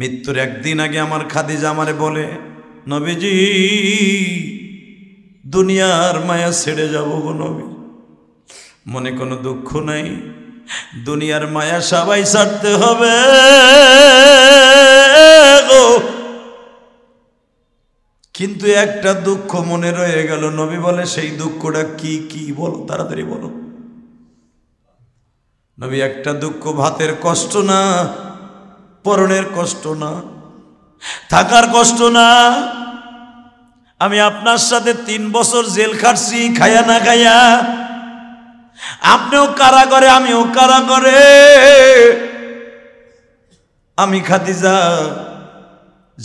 মৃত্যুর একদিন আগে আমার খাদিজা জামারে বলে নবীজি দুনিয়ার মায়া ছেড়ে যাব গো নবী মনে কোনো দুঃখ নাই দুনিয়ার মায়া সবাই ছাড়তে হবে কিন্তু একটা দুঃখ মনে রয়ে গেল নবী বলে সেই দুঃখটা কি কি বলো তাড়াতাড়ি বলো নবী একটা দুঃখ ভাতের কষ্ট না পরনের কষ্ট না থাকার কষ্ট না আমি আপনার সাথে তিন বছর জেল খাটছি খায়া না খাইয়া আপনিও কারা করে আমিও কারা করে আমি খাতি যা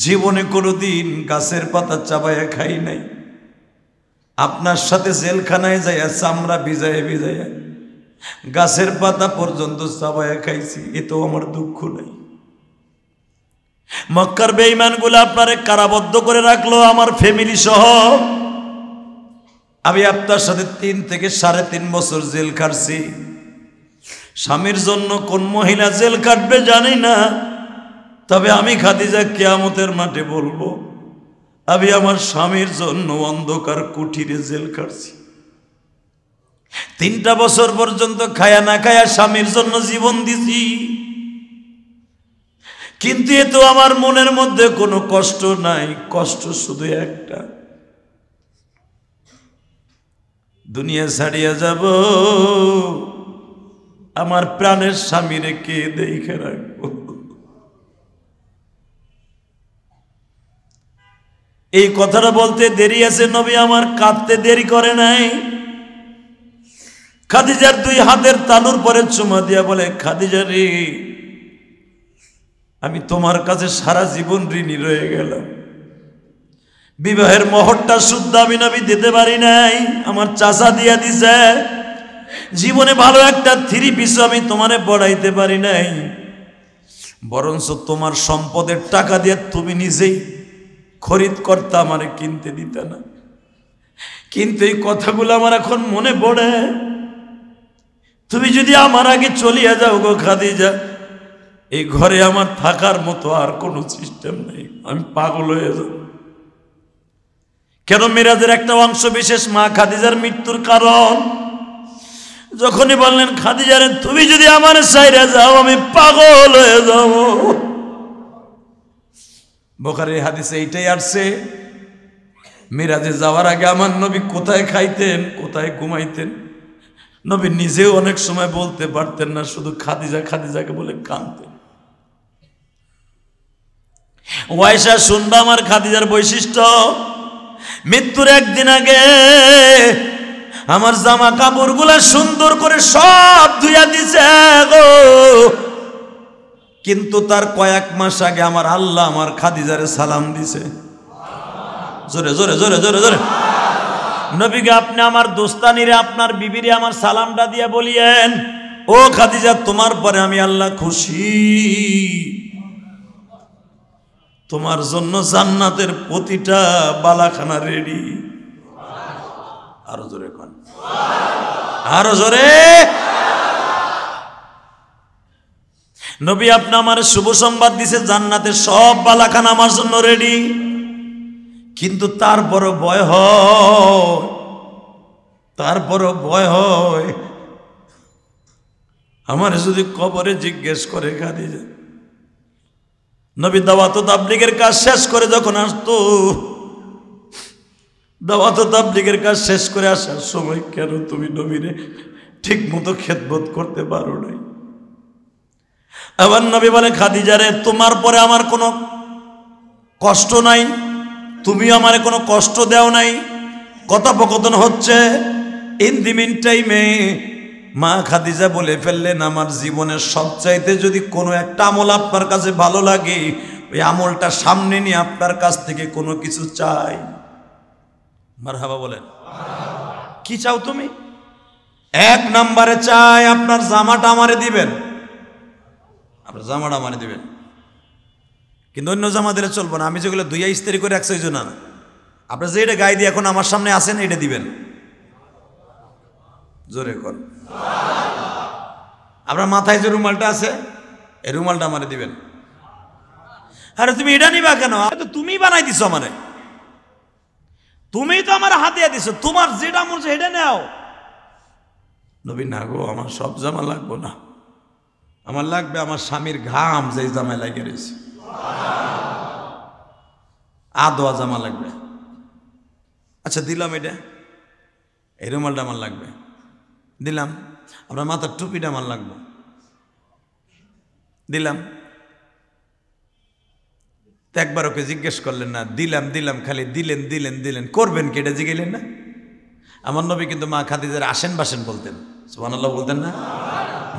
জীবনে কোনোদিন গাছের পাতা চাবাইয়া খাই নাই আপনার সাথে জেলখানায় যাইয়া চামড়া ভিজাইয়া ভিজাইয়া গাছের পাতা পর্যন্ত চাবাইয়া খাইছি এ তো আমার দুঃখ নাই মক্কার বেঈমানগুলো আপনারে কারাবদ্ধ করে রাখলো আমার ফ্যামিলি সহ আমি আপনার সাথে তিন থেকে সাড়ে তিন বছর জেল খাটছি স্বামীর জন্য কোন মহিলা জেল কাটবে জানি না তবে আমি খাদিজা কেয়ামতের মাঠে বলবো আমি আমার স্বামীর জন্য অন্ধকার কুঠিরে জেল কাটছি তিনটা বছর পর্যন্ত খায়া না খায়া স্বামীর জন্য জীবন দিছি কিন্তু এ তো আমার মনের মধ্যে কোনো কষ্ট নাই কষ্ট শুধু একটা দুনিয়া ছাড়িয়া যাব আমার প্রাণের স্বামী রেখে দেখে রাখব এই কথাটা বলতে দেরি আছে নবী আমার কাঁদতে দেরি করে নাই খাদিজার দুই হাতের তালুর পরে চুমা দিয়া বলে খাদিজারি আমি তোমার কাছে সারা জীবন ঋণী রয়ে গেলাম বিবাহের মহরটা শুদ্ধ আমি আমি দিতে পারি নাই আমার চাষা দিয়া দিছে জীবনে ভালো একটা থ্রি পিস আমি তোমারে বড়াইতে পারি নাই বরঞ্চ তোমার সম্পদের টাকা দিয়ে তুমি নিজেই খরিদ কর্তা আমারে কিনতে দিতে না কিন্তু এই কথাগুলো আমার এখন মনে পড়ে তুমি যদি আমার আগে চলিয়া যাও গো খাদিজা এই ঘরে আমার থাকার মতো আর কোনো সিস্টেম নেই আমি পাগল হয়ে যাব কেন মিরাজের একটা অংশ বিশেষ মা খাদিজার মৃত্যুর কারণ যখনই বললেন খাদিজার তুমি যদি আমার সাইরে যাও আমি পাগল হয়ে যাব বোকারে হাদিসে এইটাই আসছে মিরাজে যাওয়ার আগে আমার নবী কোথায় খাইতেন কোথায় ঘুমাইতেন নবী নিজেও অনেক সময় বলতে পারতেন না শুধু খাদিজা খাদিজাকে বলে কানতেন ওয়াইশা শুনবো আমার খাদিজার বৈশিষ্ট্য মৃত্যুর একদিন আগে আমার জামা কাপড়গুলো সুন্দর করে সব ধুইয়া দিছে গো কিন্তু তার কয়েক মাস আগে আমার আল্লাহ আমার খাদিজারে সালাম দিছে জোরে জোরে জোরে জোরে জোরে নবীকে আপনি আমার দোস্তানিরে আপনার বিবিরে আমার সালামটা দিয়ে বলিয়েন ও খাদিজা তোমার পরে আমি আল্লাহ খুশি তোমার জন্য জান্নাতের প্রতিটা বালাখানা রেডি আরো জোরে কন আরো জোরে নবী আপনি আমার শুভ সংবাদ দিছে জান্নাতের সব বালাখানা আমার জন্য রেডি কিন্তু তারপর ভয় হয় তারপর ভয় হয় আমার যদি কবরে জিজ্ঞেস করে কাঁদি যায় নবী দাওয়াত তাবলিগের কাজ শেষ করে যখন আসতো দাওয়াত তাবলিগের কাজ শেষ করে আসার সময় কেন তুমি নবীরে ঠিক মতো বোধ করতে পারো নাই আবার নবী বলে খাদিজারে তোমার পরে আমার কোনো কষ্ট নাই তুমি আমার কোনো কষ্ট দেও নাই কথোপকথন হচ্ছে ইন দি মিন টাইমে মা খাদিজা বলে ফেললেন আমার জীবনের সবচাইতে যদি কোনো একটা আমল আপনার কাছে ভালো লাগে ওই আমলটা সামনে নিয়ে আপনার কাছ থেকে কোনো কিছু চাই মারহাবা বলেন কি চাও তুমি এক নাম্বারে চাই আপনার জামাটা আমারে দিবেন আপনার জামাটা আমারে দিবেন কিন্তু অন্য জামা দিলে চলবো না আমি যেগুলো দুইয়া ইস্তারি করে একশো জন্য না আপনার যে এটা গায়ে দিয়ে এখন আমার সামনে আসেন এটা দিবেন জোরে কর আপনার মাথায় যে রুমালটা আছে এই রুমালটা মানে দিবেন আরে তুমি এটা নিবা কেন তুমি বানাই দিছ আমারে তুমি তো আমার হাতে দিছো তোমার যেটা মন সেটা নেও নবীন না গো আমার সব জামা লাগবো না আমার লাগবে আমার স্বামীর ঘাম যে জামায় লাগে রয়েছে আদোয়া জামা লাগবে আচ্ছা দিলাম এটা এই রুমালটা আমার লাগবে দিলাম আপনার মাথার টুপিটা আমার লাগবে দিলাম একবার ওকে জিজ্ঞেস করলেন না দিলাম দিলাম খালি দিলেন দিলেন দিলেন করবেন কি এটা জিগেলেন না আমার নবী কিন্তু মা খাদিজার আসেন বাসেন বলতেন সুবানাল্লাহ বলতেন না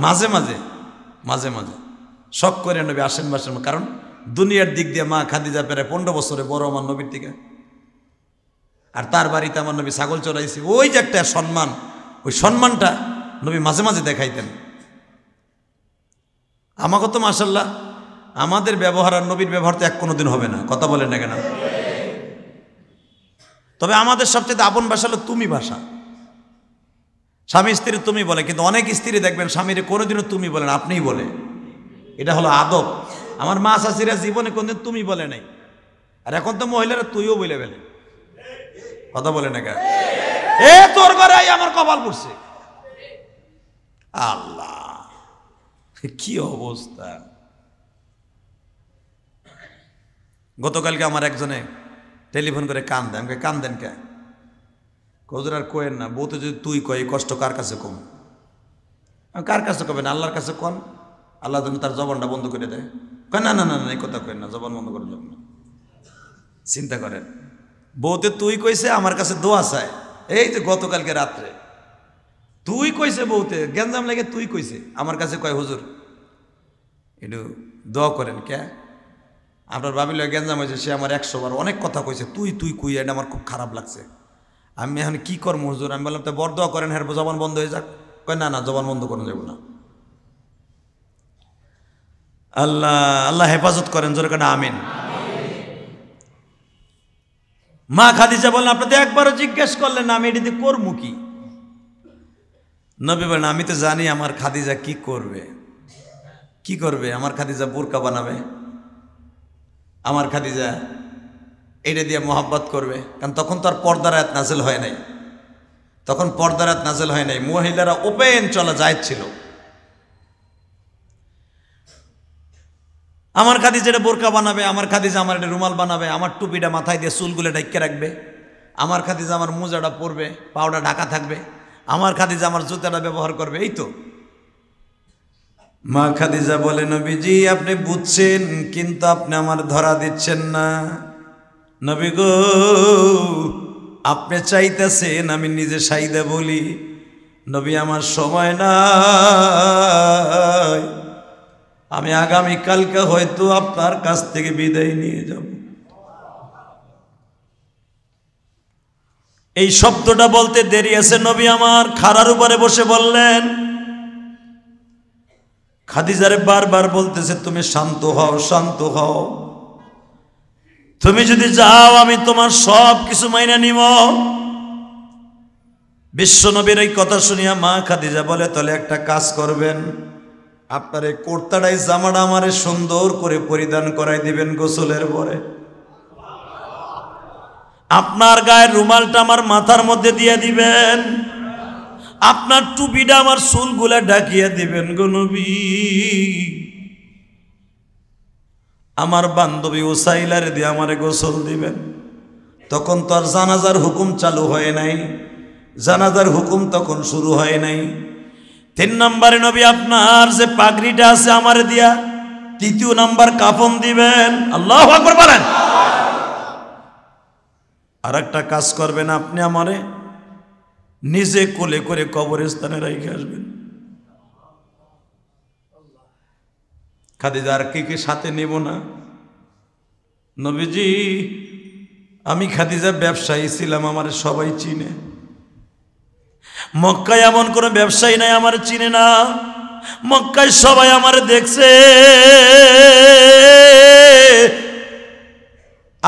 মাঝে মাঝে মাঝে মাঝে শখ করে নবী আসেন বাসেন কারণ দুনিয়ার দিক দিয়ে মা খাদিজা প্রায় পনেরো বছরে বড় আমার নবীর থেকে আর তার বাড়িতে আমার নবী ছাগল চড়াইছে ওই যে একটা সম্মান ওই সম্মানটা নবী মাঝে মাঝে দেখাইতেন আমাকে তো মাসাল্লাহ আমাদের ব্যবহার আর নবীর ব্যবহার তো এক কোনো দিন হবে না কথা বলে না কেন তবে আমাদের সবচেয়ে আপন ভাষা হলো তুমি ভাষা স্বামী স্ত্রী তুমি বলে কিন্তু অনেক স্ত্রী দেখবেন স্বামীর কোনোদিনও তুমি বলেন আপনিই বলে এটা হলো আদব আমার মা শাশিরা জীবনে কোনদিন তুমি বলে নাই আর এখন তো মহিলারা তুইও বলে ফেলে কথা বলে না কেন এ তোর ঘরে আমার কপাল পড়ছে আল্লাহ কি অবস্থা গতকালকে আমার একজনে টেলিফোন করে কান দেন কান দেন কে কজুর আর কোয়েন না বউ তো যদি তুই কয় কষ্ট কার কাছে কম কার কাছে কবে না আল্লাহর কাছে কন আল্লাহ যেন তার জবানটা বন্ধ করে দেয় না না না না এই কথা কেন না জবান বন্ধ করে যাবেন চিন্তা করেন বউতে তুই কইছে আমার কাছে দোয়া চায় এই যে গতকালকে রাত্রে তুই কইছে বউতে গেঞ্জাম লাগে তুই কইছে আমার কাছে কয় হুজুর একটু দোয়া করেন কে আপনার বাবি লয় গেঞ্জাম হয়েছে সে আমার একশো বার অনেক কথা কইছে তুই তুই কুই এটা আমার খুব খারাপ লাগছে আমি এখন কি করবো হুজুর আমি বললাম তো বর দোয়া করেন হ্যাঁ জবান বন্ধ হয়ে যাক কয় না না জবান বন্ধ করা যাবো না আল্লাহ আল্লাহ হেফাজত করেন জোরে কেন আমিন মা খাদিজা বললেন আপনি তো একবারও জিজ্ঞেস করলেন আমি এটি করব কি নবী বলেন আমি তো জানি আমার খাদিজা কি করবে কি করবে আমার খাদিজা বোরকা বানাবে আমার খাদিজা এটা দিয়ে মোহাব্বত করবে কারণ তখন তো আর পর্দার এত নাজেল হয় নাই তখন পর্দার এত নাজেল হয় নাই মহিলারা ওপেন চলা যায় ছিল আমার খাদিজ এটা বোরকা বানাবে আমার খাদিজ আমার এটা রুমাল বানাবে আমার টুপিটা মাথায় দিয়ে চুলগুলো ডাইকে রাখবে আমার খাদিজ আমার মোজাটা পরবে পাউডা ঢাকা থাকবে আমার খাদিজ আমার জুতাটা ব্যবহার করবে এই তো মা খাদিজা বলে নবীজি আপনি বুঝছেন কিন্তু আপনি আমার ধরা দিচ্ছেন না নবী গো আপনি চাইতেছেন আমি নিজে সাইদা বলি নবী আমার সময় না আমি আগামী কালকে হয়তো আপনার কাছ থেকে বিদায় নিয়ে যাব এই শব্দটা বলতে দেরি আছে নবী আমার খাড়ার উপরে বসে বললেন খাদিজারে বারবার বলতেছে তুমি শান্ত হও শান্ত হও তুমি যদি যাও আমি তোমার সব কিছু মাইনে নিব বিশ্বনবীর এই কথা শুনিয়া মা খাদিজা বলে তাহলে একটা কাজ করবেন আপনার এই কোর্তাটাই জামাটা আমারে সুন্দর করে পরিধান করাই দিবেন গোসলের পরে আপনার গায়ের রুমালটা আমার মাথার মধ্যে দিয়ে দিবেন আপনার টুপিটা আমার চুলগুলা ডাকিয়ে দিবেন গনবি আমার বান্ধবী ওসাইলারে দিয়ে আমারে গোসল দিবেন তখন তো আর জানাজার হুকুম চালু হয় নাই জানাজার হুকুম তখন শুরু হয় নাই তিন নম্বরে নবী আপনার যে পাগড়িটা আছে আমার দিয়া তৃতীয় নাম্বার কাপন দিবেন আল্লাহ পারেন আর একটা কাজ করবেন আপনি আমারে নিজে কোলে করে কবরস্থানে রেখে আসবেন খাদিজা আর কে কে সাথে নেব না নবীজি আমি খাদিজা ব্যবসায়ী ছিলাম আমার সবাই চিনে মক্কায় এমন কোনো ব্যবসায়ী নাই আমার চিনে না মক্কায় সবাই আমার দেখছে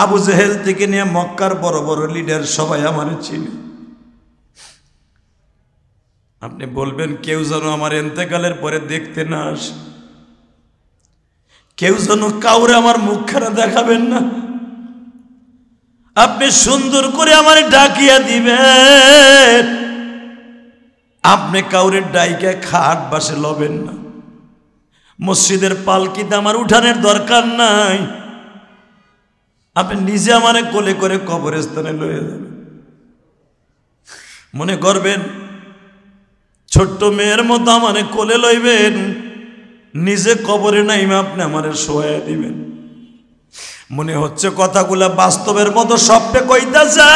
আবু জেহেল থেকে নিয়ে মক্কার বড় বড় লিডার সবাই আমার চিনে আপনি বলবেন কেউ যেন আমার এতেকালের পরে দেখতে না আস কেউ যেন কাউরে আমার মুখখানা দেখাবেন না আপনি সুন্দর করে আমার ডাকিয়া দিবেন আপনি কাউরের ডাইকে খাট বাসে লবেন না মসজিদের পালকিতে আমার উঠানের দরকার নাই আপনি নিজে আমার কোলে করে কবরস্থানে লয়ে যাবেন মনে করবেন ছোট্ট মেয়ের মতো আমার কোলে লইবেন নিজে কবরে নাইমে আপনি আমার শোয়া দিবেন মনে হচ্ছে কথাগুলা বাস্তবের মতো সবটা কইতাছে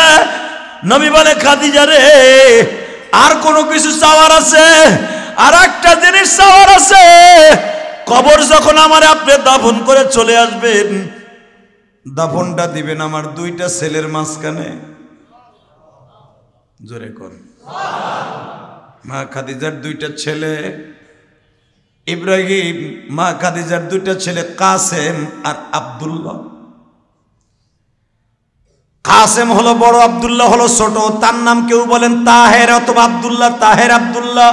নবী বলে খাদিজা রে আর কোনো কিছু চাওয়ার আছে আর একটা জিনিস চাওয়ার আছে কবর যখন আমার আপনি দাফন করে চলে আসবেন দাফনটা দিবেন আমার দুইটা ছেলের মাঝখানে জোরে কর মা খাদিজার দুইটা ছেলে ইব্রাহিম মা খাদিজার দুইটা ছেলে কাসেম আর আবদুল্লাহ কাসেম হলো বড় আবদুল্লাহ হলো ছোট তার নাম কেউ বলেন তাহের অথবা আবদুল্লাহ তাহের আবদুল্লাহ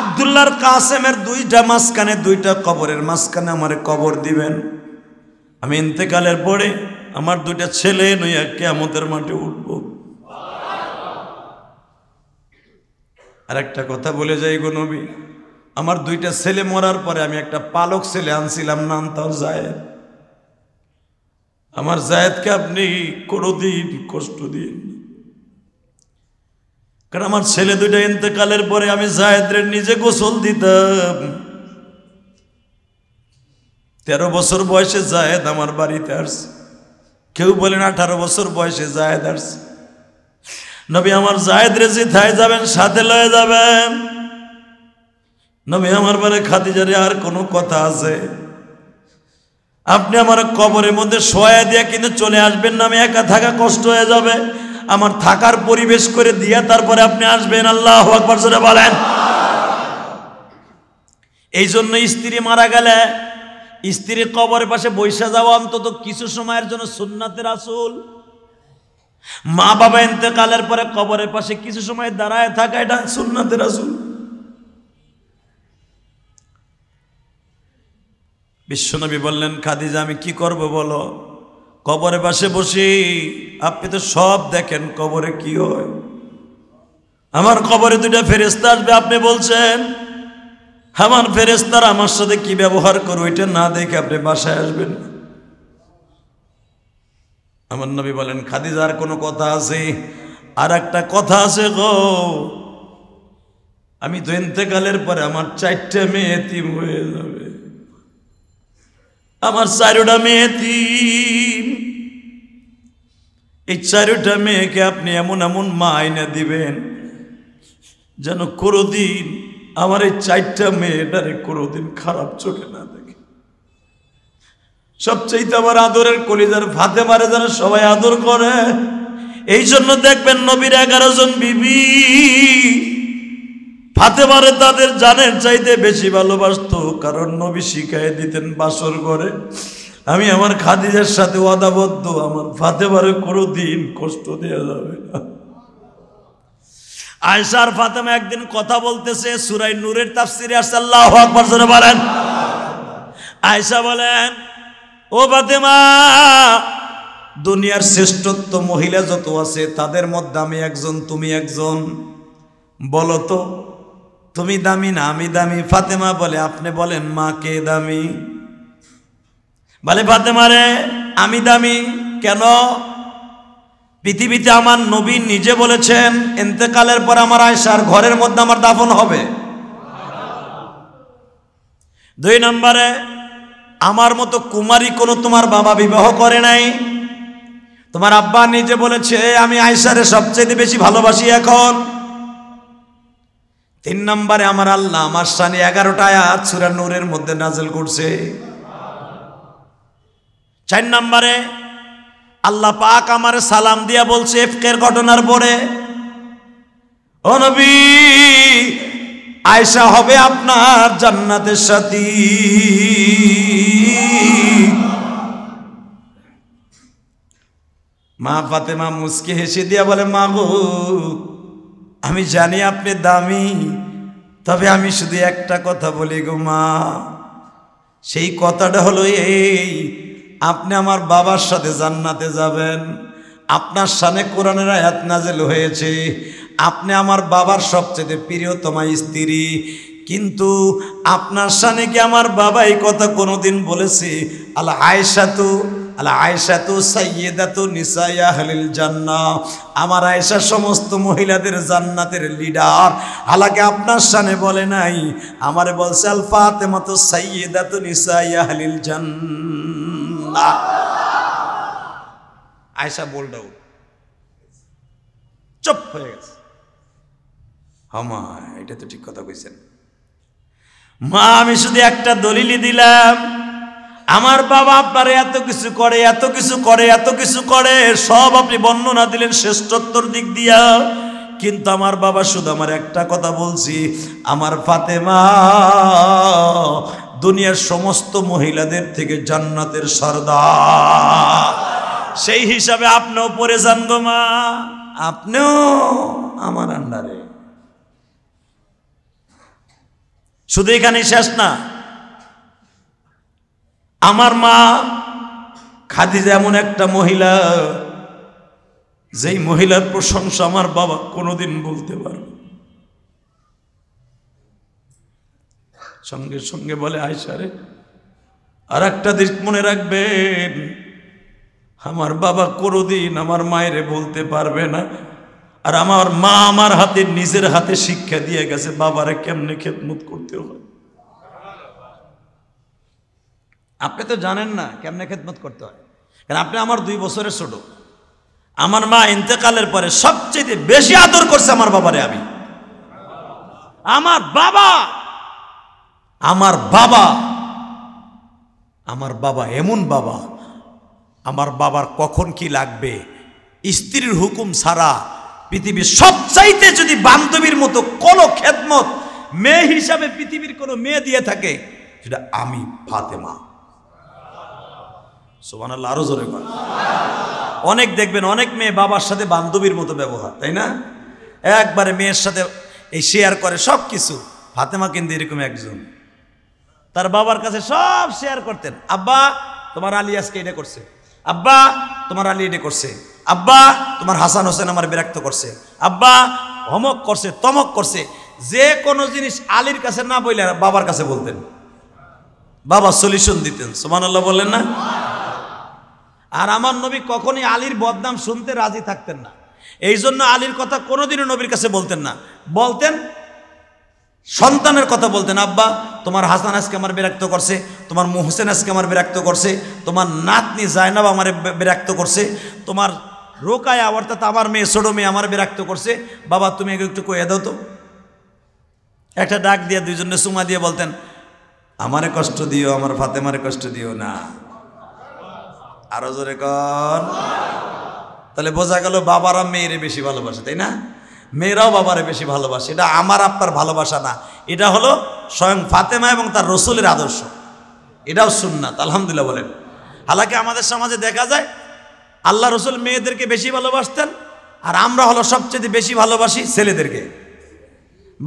আবদুল্লাহর কাসেমের দুইটা মাঝখানে দুইটা কবরের মাঝখানে আমার কবর দিবেন আমি ইন্তেকালের পরে আমার দুইটা ছেলে নইয়া কেয়ামতের মাঠে উঠব আর একটা কথা বলে যাই গো নবী আমার দুইটা ছেলে মরার পরে আমি একটা পালক ছেলে আনছিলাম নাম তাও যায় আমার জায়দকে আপনি দিন কষ্ট দিন কারণ আমার ছেলে দুইটা ইন্তেকালের পরে আমি জায়দরে নিজে গোসল দিতাম তেরো বছর বয়সে জায়েদ আমার বাড়িতে আসছে কেউ বলেন আঠারো বছর বয়সে জায়েদ আসছে নবী আমার জায়দ রে জিথায় যাবেন সাথে লয়ে যাবেন নবী আমার বারে খাদিজারে আর কোনো কথা আছে আপনি আমার কবরের মধ্যে সোয়া দিয়া কিন্তু চলে আসবেন না আমি একা থাকা কষ্ট হয়ে যাবে আমার থাকার পরিবেশ করে দিয়া তারপরে আপনি আসবেন আল্লাহ আকবর বলেন এই জন্য স্ত্রী মারা গেলে স্ত্রীর কবরের পাশে বৈশা যাওয়া অন্তত কিছু সময়ের জন্য সুন্নাতের আসল মা বাবা এতেকালের পরে কবরের পাশে কিছু সময় দাঁড়ায় থাকা এটা সুন্নাতের আসল বিশ্বনবী বললেন খাদিজা আমি কি করব বলো কবরে পাশে বসি আপনি তো সব দেখেন কবরে কি হয় আমার কবরে দুটা ফেরেস্তা আসবে আপনি বলছেন আমার ফেরেস্তার আমার সাথে কি ব্যবহার করবো এটা না দেখে আপনি বাসায় আসবেন আমার নবী বলেন খাদিজার কোনো কথা আছে আর একটা কথা আছে গো আমি তো পরে আমার চারটে মেয়ে তিম হয়ে যাবে আমার চারোটা মেয়ে তিন এই চারোটা মেয়েকে আপনি এমন এমন মা দিবেন যেন কোনোদিন আমার এই চারটা মেয়েটারে কোনোদিন খারাপ চোখে না দেখে সবচেয়ে আমার আদরের কলিজার ভাতে মারে যেন সবাই আদর করে এই জন্য দেখবেন নবীর এগারো জন বিবি হাতে পারে তাদের জানের চাইতে বেশি ভালোবাসত কারণ নবী শিখাই দিতেন বাসর করে আমি আমার খাদিজার সাথে ওয়াদাবদ্ধ আমার ফাতে পারে কোনো দিন কষ্ট দেওয়া যাবে না আয়সার ফাতেমা একদিন কথা বলতেছে সুরাই নূরের তাফসিরে আল্লাহ আকবর বলেন আয়সা বলেন ও ফাতেমা দুনিয়ার শ্রেষ্ঠত্ব মহিলা যত আছে তাদের মধ্যে আমি একজন তুমি একজন বলো তো তুমি দামি না আমি দামি ফাতেমা বলে আপনি বলেন মা কে দামি বলে ফাতেমা রে আমি দামি কেন পৃথিবীতে আমার নবী নিজে বলেছেন এতেকালের পর আমার আয়সার ঘরের মধ্যে আমার দাফন হবে দুই নম্বরে আমার মতো কুমারী কোনো তোমার বাবা বিবাহ করে নাই তোমার আব্বা নিজে বলেছে আমি আয়সারে সবচেয়ে বেশি ভালোবাসি এখন তিন নম্বরে আমার আল্লাহ আমার সানি এগারোটা আয়াত সুরা নূরের মধ্যে নাজেল করছে চার নম্বরে আল্লাহ পাক আমার সালাম দিয়া বলছে এফকের ঘটনার পরে নবী আয়সা হবে আপনার জান্নাতের সাথী মা ফাতেমা মুসকে হেসে দিয়া বলে মা গো আমি জানি আপনি দামি তবে আমি শুধু একটা কথা বলি গো মা সেই কথাটা হলো এই আপনি আমার বাবার সাথে জান্নাতে যাবেন আপনার সামনে কোরআনের আয়াত নাজেল হয়েছে আপনি আমার বাবার সবচেয়ে প্রিয়তমা স্ত্রী কিন্তু আপনার সামনে কি আমার বাবা এই কথা কোনোদিন বলেছে আল্লাহ আয়সা তো সাইয়েদা তো নিসাইয়া হালিল জান্না আমার আয়সা সমস্ত মহিলাদের জান্নাতের লিডার হালাকে আপনার সামনে বলে নাই আমার বলছে আল ফাতেমাতু তো নিসায়া হালিল জান্না আয়সা বোল্ড আউট চপ হয়ে গেছে হামা এটা তো ঠিক কথা কইছেন মা আমি শুধু একটা দলিলি দিলাম আমার বাবা আপনারা এত কিছু করে এত কিছু করে এত কিছু করে সব আপনি বর্ণনা দিলেন শ্রেষ্ঠত্বর দিক দিয়া কিন্তু আমার বাবা শুধু আমার একটা কথা বলছি আমার ফাতেমা দুনিয়ার সমস্ত মহিলাদের থেকে জান্নাতের সর্দা সেই হিসাবে আপনিও পরে যান গো মা আপনিও আমার আন্ডারে শুধু এখানে শেষ না আমার মা খাদিজা এমন একটা মহিলা যেই মহিলার প্রশংসা আমার বাবা কোনোদিন বলতে পারবে সঙ্গে সঙ্গে বলে আয়সারে আর একটা দিক মনে রাখবেন আমার বাবা কোনোদিন আমার মায়েরে বলতে পারবে না আর আমার মা আমার হাতে নিজের হাতে শিক্ষা দিয়ে গেছে বাবারে কেমনে খেদমত করতে হয় আপনি তো জানেন না কেমনে খেদমত করতে হয় কারণ আপনি আমার দুই বছরের ছোট আমার মা ইন্তেকালের পরে সবচেয়ে বেশি আদর করছে আমার বাবারে আমি আমার বাবা আমার বাবা আমার বাবা এমন বাবা আমার বাবার কখন কি লাগবে স্ত্রীর হুকুম ছাড়া পৃথিবীর সবচাইতে যদি বান্ধবীর মতো কোনো খেদমত মেয়ে হিসাবে পৃথিবীর কোনো মেয়ে দিয়ে থাকে সেটা আমি ফাতেমা সোমান আল্লাহ আরো জোরে অনেক দেখবেন অনেক মেয়ে বাবার সাথে বান্ধবীর মতো ব্যবহার তাই না একবারে মেয়ের সাথে এই শেয়ার করে সব কিছু ফাতেমা কিন্তু এরকম একজন তার বাবার কাছে সব শেয়ার করতেন আব্বা তোমার আলী আজকে এটা করছে আব্বা তোমার আলী এটা করছে আব্বা তোমার হাসান হোসেন আমার বিরক্ত করছে আব্বা হমক করছে তমক করছে যে কোনো জিনিস আলীর কাছে না বললে বাবার কাছে বলতেন বাবা সলিউশন দিতেন সোমান আল্লাহ বললেন না আর আমার নবী কখনই আলীর বদনাম শুনতে রাজি থাকতেন না এই জন্য আলীর কথা কোনোদিনও নবীর কাছে বলতেন না বলতেন সন্তানের কথা বলতেন আব্বা তোমার হাসান আজকে আমার বিরক্ত করছে তোমার মোহসেন আজকে আমার বিরক্ত করছে তোমার নাতনি জায়নাব আমার বিরক্ত করছে তোমার রোকায়া অর্থাৎ আমার মেয়ে ছোটো মেয়ে আমার বিরাক্ত করছে বাবা তুমি একটু কয়ে দাও তো একটা ডাক দিয়ে দুইজনে সুমা দিয়ে বলতেন আমারে কষ্ট দিও আমার ফাতেমারে কষ্ট দিও না আরো জোরে কর তাহলে বোঝা গেল বাবারা মেয়েরে বেশি ভালোবাসে তাই না মেয়েরাও বাবারে বেশি ভালোবাসে এটা আমার আপনার ভালোবাসা না এটা হলো স্বয়ং ফাতেমা এবং তার রসুলের আদর্শ এটাও সুন্নাত আলহামদুলিল্লাহ বলেন হালাকি আমাদের সমাজে দেখা যায় আল্লাহ রসুল মেয়েদেরকে বেশি ভালোবাসতেন আর আমরা হলো সবচেয়ে বেশি ভালোবাসি ছেলেদেরকে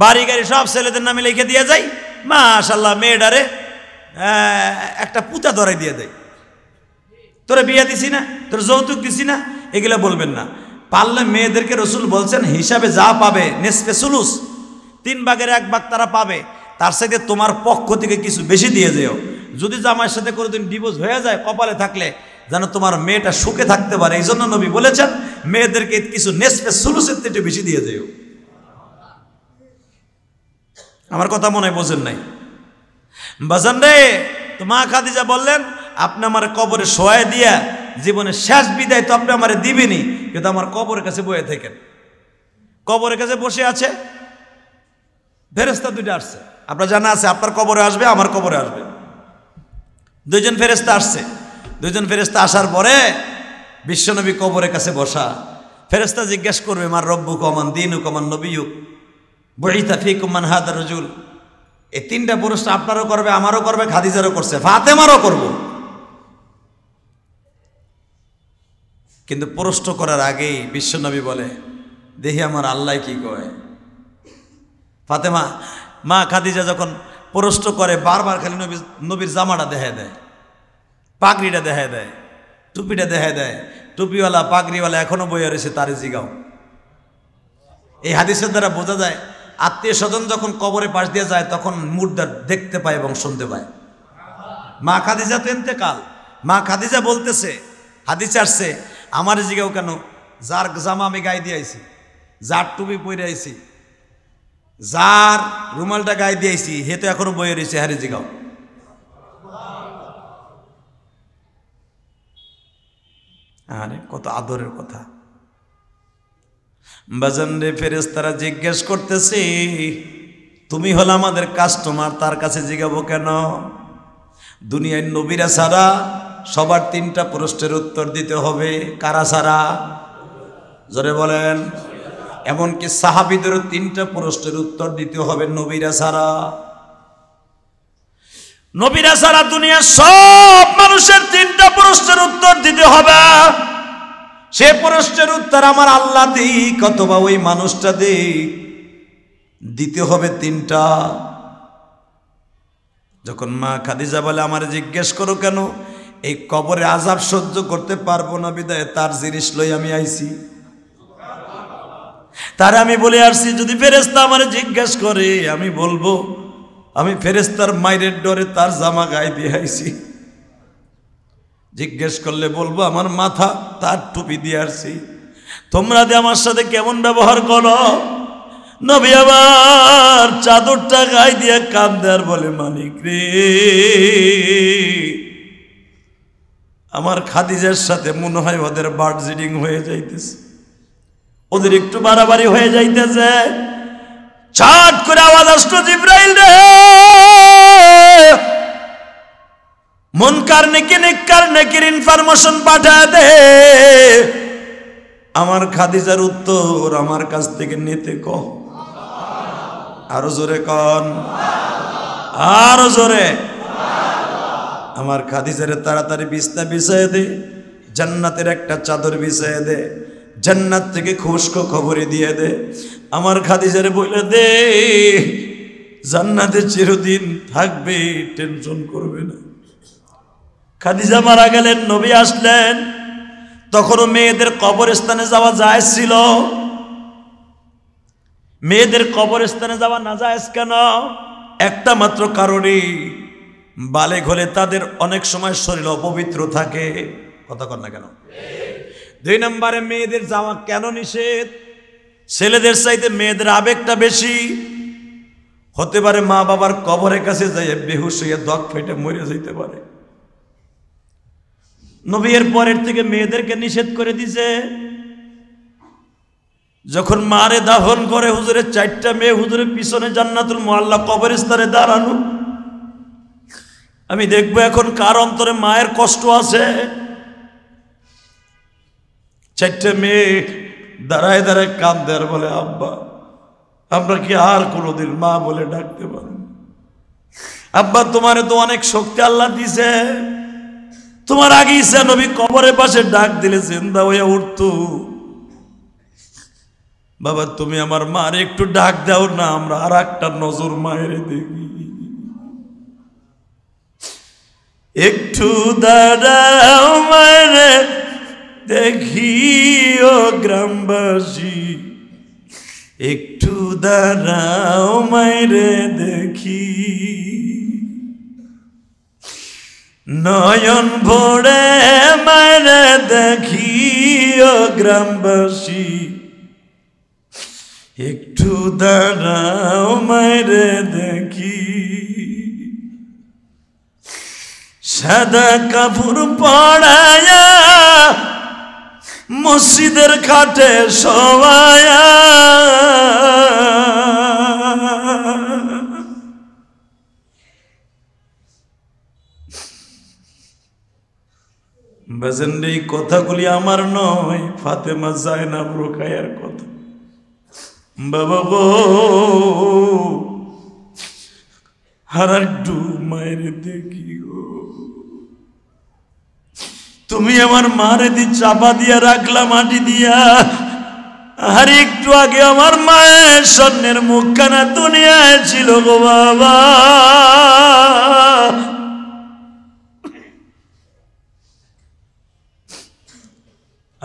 বাড়ি গাড়ি সব ছেলেদের নামে লিখে দিয়ে যাই মাশাল্লাহ মেয়েটারে একটা পুতা ধরাই দিয়ে দেয় তোরে বিয়ে দিছি না তোর যৌতুক দিছি না এগুলো বলবেন না পারলে মেয়েদেরকে রসুল বলছেন হিসাবে যা পাবে নেসপে সুলুস তিন ভাগের এক ভাগ তারা পাবে তার সাথে তোমার পক্ষ থেকে কিছু বেশি দিয়ে যেও যদি জামাইয়ের সাথে কোনোদিন ডিভোর্স হয়ে যায় কপালে থাকলে যেন তোমার মেয়েটা সুখে থাকতে পারে এই জন্য নবী বলেছেন মেয়েদেরকে কিছু নেসপে সুলুসের তেটে বেশি দিয়ে দেও আমার কথা মনে হয় বোঝেন নাই বাজান রে তো মা খাদিজা বললেন আপনি আমার কবরে সোয়া দিয়া জীবনে শেষ বিদায় তো আপনি আমার দিবেনি কিন্তু আমার কবরের কাছে বয়ে থাকেন কবরের কাছে বসে আছে ফেরেস্তা দুইটা আসছে আপনার জানা আছে আপনার কবরে আসবে আমার কবরে আসবে দুইজন ফেরেস্তা আসছে দুজন ফেরেস্তা আসার পরে বিশ্বনবী কবরের কাছে বসা ফেরেস্তা জিজ্ঞেস করবে মার রব্বু কমান দিনু কমান নবীক বহিতা ফি কুমান হাদা রজুল এই তিনটা পুরুষটা আপনারও করবে আমারও করবে খাদিজারও করছে ফাতেমারও করব কিন্তু পুরুষ্ট করার আগেই বিশ্বনবী বলে দেখি আমার আল্লাহ কি কয় ফাতেমা মা খাদিজা যখন পুরুষ্ট করে বারবার খালি নবী নবীর জামাটা দেখায় দেয় পাগড়িটা দেখা দেয় টুপিটা দেখা দেয় টুপিওয়ালা পাগড়িওয়ালা এখনও বইয়া রয়েছে তার জিগাও এই হাদিসের দ্বারা বোঝা যায় আত্মীয় স্বজন যখন কবরে পাশ দিয়ে যায় তখন মুর্দার দেখতে পায় এবং শুনতে পায় মা খাদিজা তো কাল মা খাদিজা বলতেছে হাদিস আসছে আমার জিগাও কেন যার জামা আমি গায়ে দিয়ে আইছি যার টুপি পরে আইছি যার রুমালটা গায়ে দিয়েছি হে তো এখনো বইয়া রয়েছে হারি হ্যাঁ জিগাও আরে কত আদরের কথা বাজান রে ফেরেস তারা জিজ্ঞেস করতেছি তুমি হলো আমাদের কাস্টমার তার কাছে জিগাবো কেন দুনিয়ায় নবীরা সারা সবার তিনটা প্রশ্নের উত্তর দিতে হবে কারা সারা জোরে বলেন এমনকি সাহাবিদেরও তিনটা প্রশ্নের উত্তর দিতে হবে নবীরা সারা নবীরা সারা দুনিয়ার সব মানুষের তিনটা প্রশ্নের উত্তর দিতে হবে সে প্রশ্নের উত্তর আমার আল্লাহ দিক অথবা ওই মানুষটা দিক দিতে হবে তিনটা যখন মা খাদিজা বলে আমার জিজ্ঞেস করো কেন এই কবরে আজাব সহ্য করতে পারবো না বিদায় তার জিনিস লই আমি আইছি তার আমি বলে আসছি যদি ফেরেস্তা আমার জিজ্ঞেস করে আমি বলবো আমি ফেরেস্তার মায়ের ডরে তার জামা গায়ে দিয়ে আইছি জিজ্ঞেস করলে বলবো আমার মাথা তার টুপি দিয়ে আসছি তোমরা যে আমার সাথে কেমন ব্যবহার করো নবী আবার চাদরটা গায়ে দিয়ে কাম দেয়ার বলে মালিক রে আমার খাদিজার সাথে মনে হয় ওদের বার্ড জিডিং হয়ে যাইতেছে ওদের একটু বাড়াবাড়ি হয়ে যাইতেছে ছাট করে আওয়াজ আসলো জিব্রাইল রে মনকার নাকি নিকার নাকির ইনফরমেশন পাঠায় দে আমার খাদিজার উত্তর আমার কাছ থেকে নিতে ক আরো জোরে কন আরো জোরে আমার খাদিজারে তাড়াতাড়ি বিছনা বিছায় দে জান্নাতের একটা চাদর বিছায় দে জান্নাত থেকে খুশকো খবরে দিয়ে দে আমার খাদিজারে বলে দে জান্নাতে চিরদিন থাকবে টেনশন করবে না খাদিজা মারা গেলেন নবী আসলেন তখনও মেয়েদের কবরস্থানে যাওয়া যায় ছিল মেয়েদের কবরস্থানে যাওয়া না যায় কেন একটা মাত্র কারণে বালে ঘলে তাদের অনেক সময় শরীর অপবিত্র থাকে কথা কর না কেন দুই নম্বরে মেয়েদের যাওয়া কেন নিষেধ ছেলেদের চাইতে মেয়েদের আবেগটা বেশি হতে পারে মা বাবার কবরের কাছে যাইয়া বেহুশ হইয়া দখ ফেটে মরে যেতে পারে নবীর পরের থেকে মেয়েদেরকে নিষেধ করে দিছে যখন মারে দাফন করে হুজুরের চারটা মেয়ে হুজুরের পিছনে জান্নাতুল মোয়াল্লা কবরস্থানে দাঁড়ানো আমি দেখবো এখন কার অন্তরে মায়ের কষ্ট আছে চারটে মেয়ে দাঁড়ায় দাঁড়ায় কান দেয় বলে আব্বা আমরা কি আর কোনোদিন মা বলে ডাকতে পারেন আব্বা তোমার তো অনেক শক্তি আল্লাহ দিছে তোমার আগে ইসা নবী কবরের পাশে ডাক দিলে জিন্দা হয়ে উঠত বাবা তুমি আমার মার একটু ডাক দাও না আমরা আর একটা নজর মায়ের দেখি একটু দাঁড়াও মায়ের ও গ্রামবাসী একটু দাঁড়াও মাইরে দেখি নয়ন মাইরে দেখি ও গ্রামবাসী একটু দাঁড়াও মাইরে দেখি সাদা কাপড় পড়ায়া মসজিদের খাটে সবাই বেজেন এই কথাগুলি আমার নয় ফাতেমা যায় না রোকায়ার কথা বাবা গো আর একটু মায়ের দেখি তুমি আমার মারে দি চাপা দিয়া রাখলা মাটি দিয়া আর একটু আগে আমার মায়ের স্বর্ণের মুখখানা দুনিয়ায় ছিল গো বাবা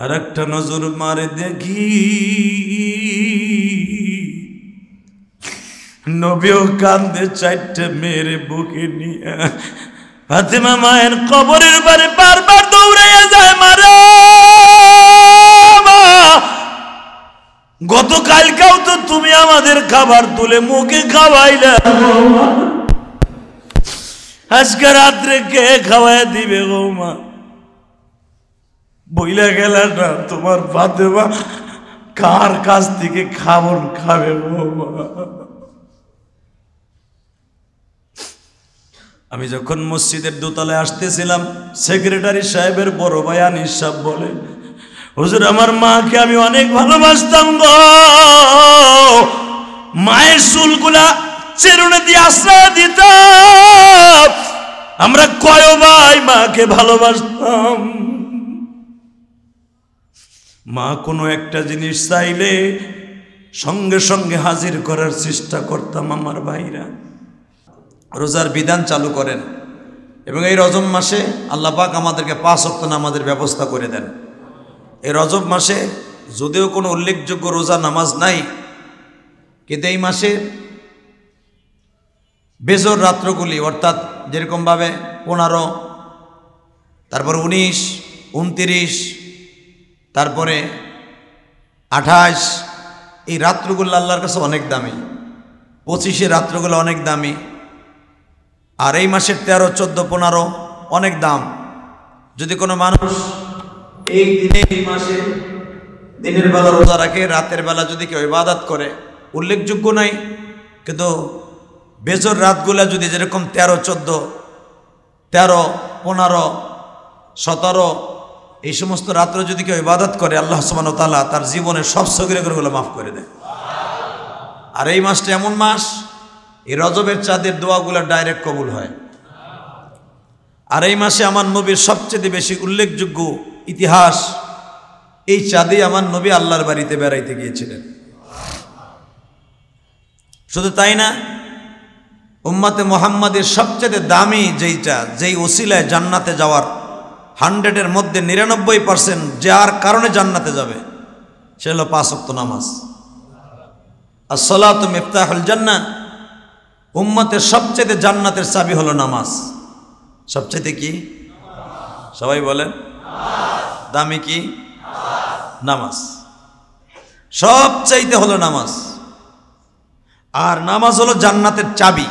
আর একটা নজর মারে দেখি নবীও কান্দে চারটে মেরে বুকে নিয়ে ফাতেমা মায়ের কবরের বারে বারবার দৌড়াইয়া যায় মারা গতকালকেও তো তুমি আমাদের খাবার তুলে মুখে খাওয়াইলে আজকে রাত্রে কে খাওয়াই দিবে গৌমা বইলা গেলে না তোমার ফাতেমা কার কাছ থেকে খাবার খাবে গৌমা আমি যখন মসজিদের দোতলে আসতেছিলাম সেক্রেটারি সাহেবের বড় ভাই আনিস সাহেব বলে হুজুর আমার মাকে আমি অনেক ভালোবাসতাম গো মায়ের চুলগুলা চেরুনে দিয়ে আশ্রয় দিতাম আমরা কয় ভাই মাকে ভালোবাসতাম মা কোনো একটা জিনিস চাইলে সঙ্গে সঙ্গে হাজির করার চেষ্টা করতাম আমার ভাইরা রোজার বিধান চালু করেন এবং এই রজব মাসে আল্লাহ পাক আমাদেরকে পাঁচ অক্ত নামাজের ব্যবস্থা করে দেন এই রজব মাসে যদিও কোনো উল্লেখযোগ্য রোজা নামাজ নাই কিন্তু এই মাসে বেজর রাত্রগুলি অর্থাৎ যেরকমভাবে পনেরো তারপর উনিশ উনতিরিশ তারপরে আঠাশ এই রাত্রগুলো আল্লাহর কাছে অনেক দামি পঁচিশে রাত্রগুলো অনেক দামি আর এই মাসের তেরো চোদ্দ পনেরো অনেক দাম যদি কোনো মানুষ এই দিনে এই মাসে দিনের বেলা রোজা রাখে রাতের বেলা যদি কেউ ইবাদত করে উল্লেখযোগ্য নাই কিন্তু বেজর রাতগুলা যদি যেরকম তেরো চোদ্দ তেরো পনেরো সতেরো এই সমস্ত রাত্র যদি কেউ ইবাদত করে আল্লাহ সুবাহ তালা তার জীবনের সব সগিরে করে মাফ করে দেয় আর এই মাসটা এমন মাস এই রজবের চাঁদের দোয়াগুলো ডাইরেক্ট কবুল হয় আর এই মাসে আমার নবীর সবচেয়ে বেশি উল্লেখযোগ্য ইতিহাস এই চাঁদে আমার নবী আল্লাহর বাড়িতে বেড়াইতে গিয়েছিলেন শুধু তাই না উম্মাতে মোহাম্মদের সবচেয়ে দামি যেইটা যেই ওসিলায় জান্নাতে যাওয়ার হান্ড্রেডের মধ্যে নিরানব্বই পার্সেন্ট যার কারণে জান্নাতে যাবে সে হলো পাঁচ নামাজ আর সলাহ তো মিফতাহুল জান্না উম্মতের সবচেয়ে জান্নাতের চাবি হলো নামাজ সবচেয়ে কি সবাই বলেন দামি কি নামাজ সব চাইতে হলো নামাজ আর নামাজ হলো জান্নাতের চাবি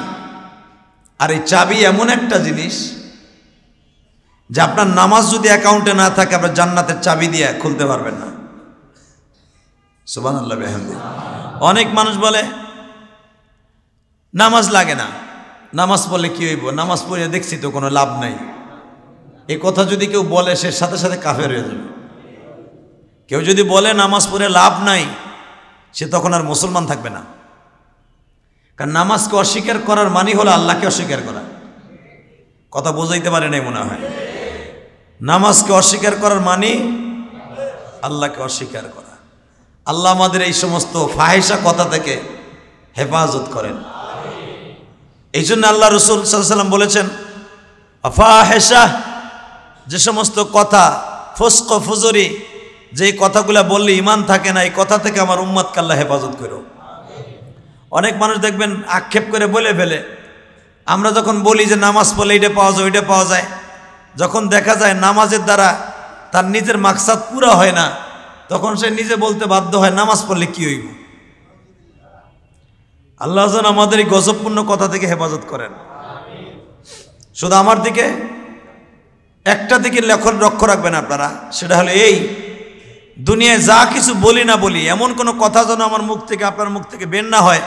আর এই চাবি এমন একটা জিনিস যে আপনার নামাজ যদি অ্যাকাউন্টে না থাকে আপনার জান্নাতের চাবি দিয়ে খুলতে পারবেন না সুবান অনেক মানুষ বলে নামাজ লাগে না নামাজ পড়লে কী হইব নামাজ পড়ে দেখছি তো কোনো লাভ নাই এ কথা যদি কেউ বলে সে সাথে সাথে কাফের হয়ে যাবে কেউ যদি বলে নামাজ পড়ে লাভ নাই সে তখন আর মুসলমান থাকবে না কারণ নামাজকে অস্বীকার করার মানি হলো আল্লাহকে অস্বীকার করা কথা বোঝাইতে পারে নাই মনে হয় নামাজকে অস্বীকার করার মানি আল্লাহকে অস্বীকার করা আল্লাহ আমাদের এই সমস্ত ফাহেসা কথা থেকে হেফাজত করেন এই জন্য আল্লাহ রসুল সাল্লাম বলেছেন আফাহেসাহ যে সমস্ত কথা ফস্ক ফজরি যে কথাগুলা বললে ইমান থাকে না এই কথা থেকে আমার উম্মাদ কাল্লা হেফাজত করো অনেক মানুষ দেখবেন আক্ষেপ করে বলে ফেলে আমরা যখন বলি যে নামাজ পড়লে এটা পাওয়া যায় ওইটা পাওয়া যায় যখন দেখা যায় নামাজের দ্বারা তার নিজের মাকসাদ পুরা হয় না তখন সে নিজে বলতে বাধ্য হয় নামাজ পড়লে কী হইব আল্লাহ যেন আমাদের এই গজবপূর্ণ কথা থেকে হেফাজত করেন শুধু আমার দিকে একটা দিকে লেখন লক্ষ্য রাখবেন আপনারা সেটা হলো এই দুনিয়ায় যা কিছু বলি না বলি এমন কোনো কথা যেন আমার মুখ থেকে আপনার মুখ থেকে বের না হয়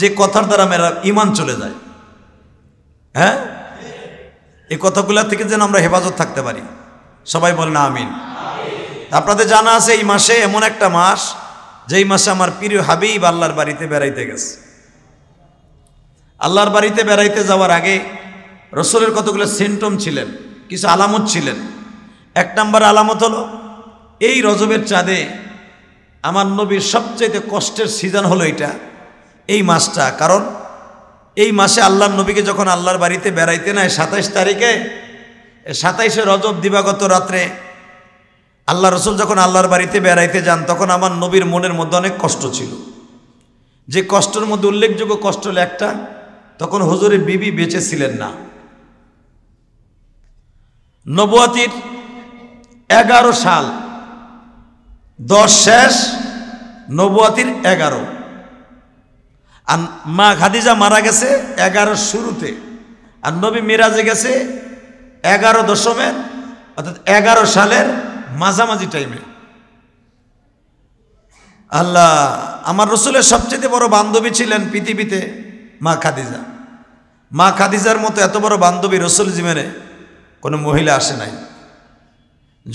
যে কথার দ্বারা মেরা ইমান চলে যায় হ্যাঁ এই কথাগুলোর থেকে যেন আমরা হেফাজত থাকতে পারি সবাই বল না আমিন আপনাদের জানা আছে এই মাসে এমন একটা মাস যেই মাসে আমার প্রিয় হাবিব আল্লাহর বাড়িতে বেড়াইতে গেছে আল্লাহর বাড়িতে বেড়াইতে যাওয়ার আগে রসুলের কতগুলো সিমটম ছিলেন কিছু আলামত ছিলেন এক নম্বর আলামত হলো এই রজবের চাঁদে আমার নবীর সবচেয়ে কষ্টের সিজন হলো এটা এই মাসটা কারণ এই মাসে আল্লাহর নবীকে যখন আল্লাহর বাড়িতে বেড়াইতে নেয় সাতাইশ তারিখে সাতাইশে রজব দিবাগত রাত্রে আল্লাহ রসুল যখন আল্লাহর বাড়িতে বেড়াইতে যান তখন আমার নবীর মনের মধ্যে অনেক কষ্ট ছিল যে কষ্টের মধ্যে উল্লেখযোগ্য কষ্ট হলো একটা তখন হজুরে বিবি বেঁচে ছিলেন না নবুয়াতির এগারো সাল দশ শেষ নবুয়াতির এগারো আর মা খাদিজা মারা গেছে এগারো শুরুতে আর নবী মিরাজে গেছে এগারো দশমের অর্থাৎ এগারো সালের মাঝামাঝি টাইমে আল্লাহ আমার রসুলের সবচেয়ে বড় বান্ধবী ছিলেন পৃথিবীতে মা খাদিজা মা খাদিজার মতো এত বড় বান্ধবী রসুল জিমেনে কোনো মহিলা আসে নাই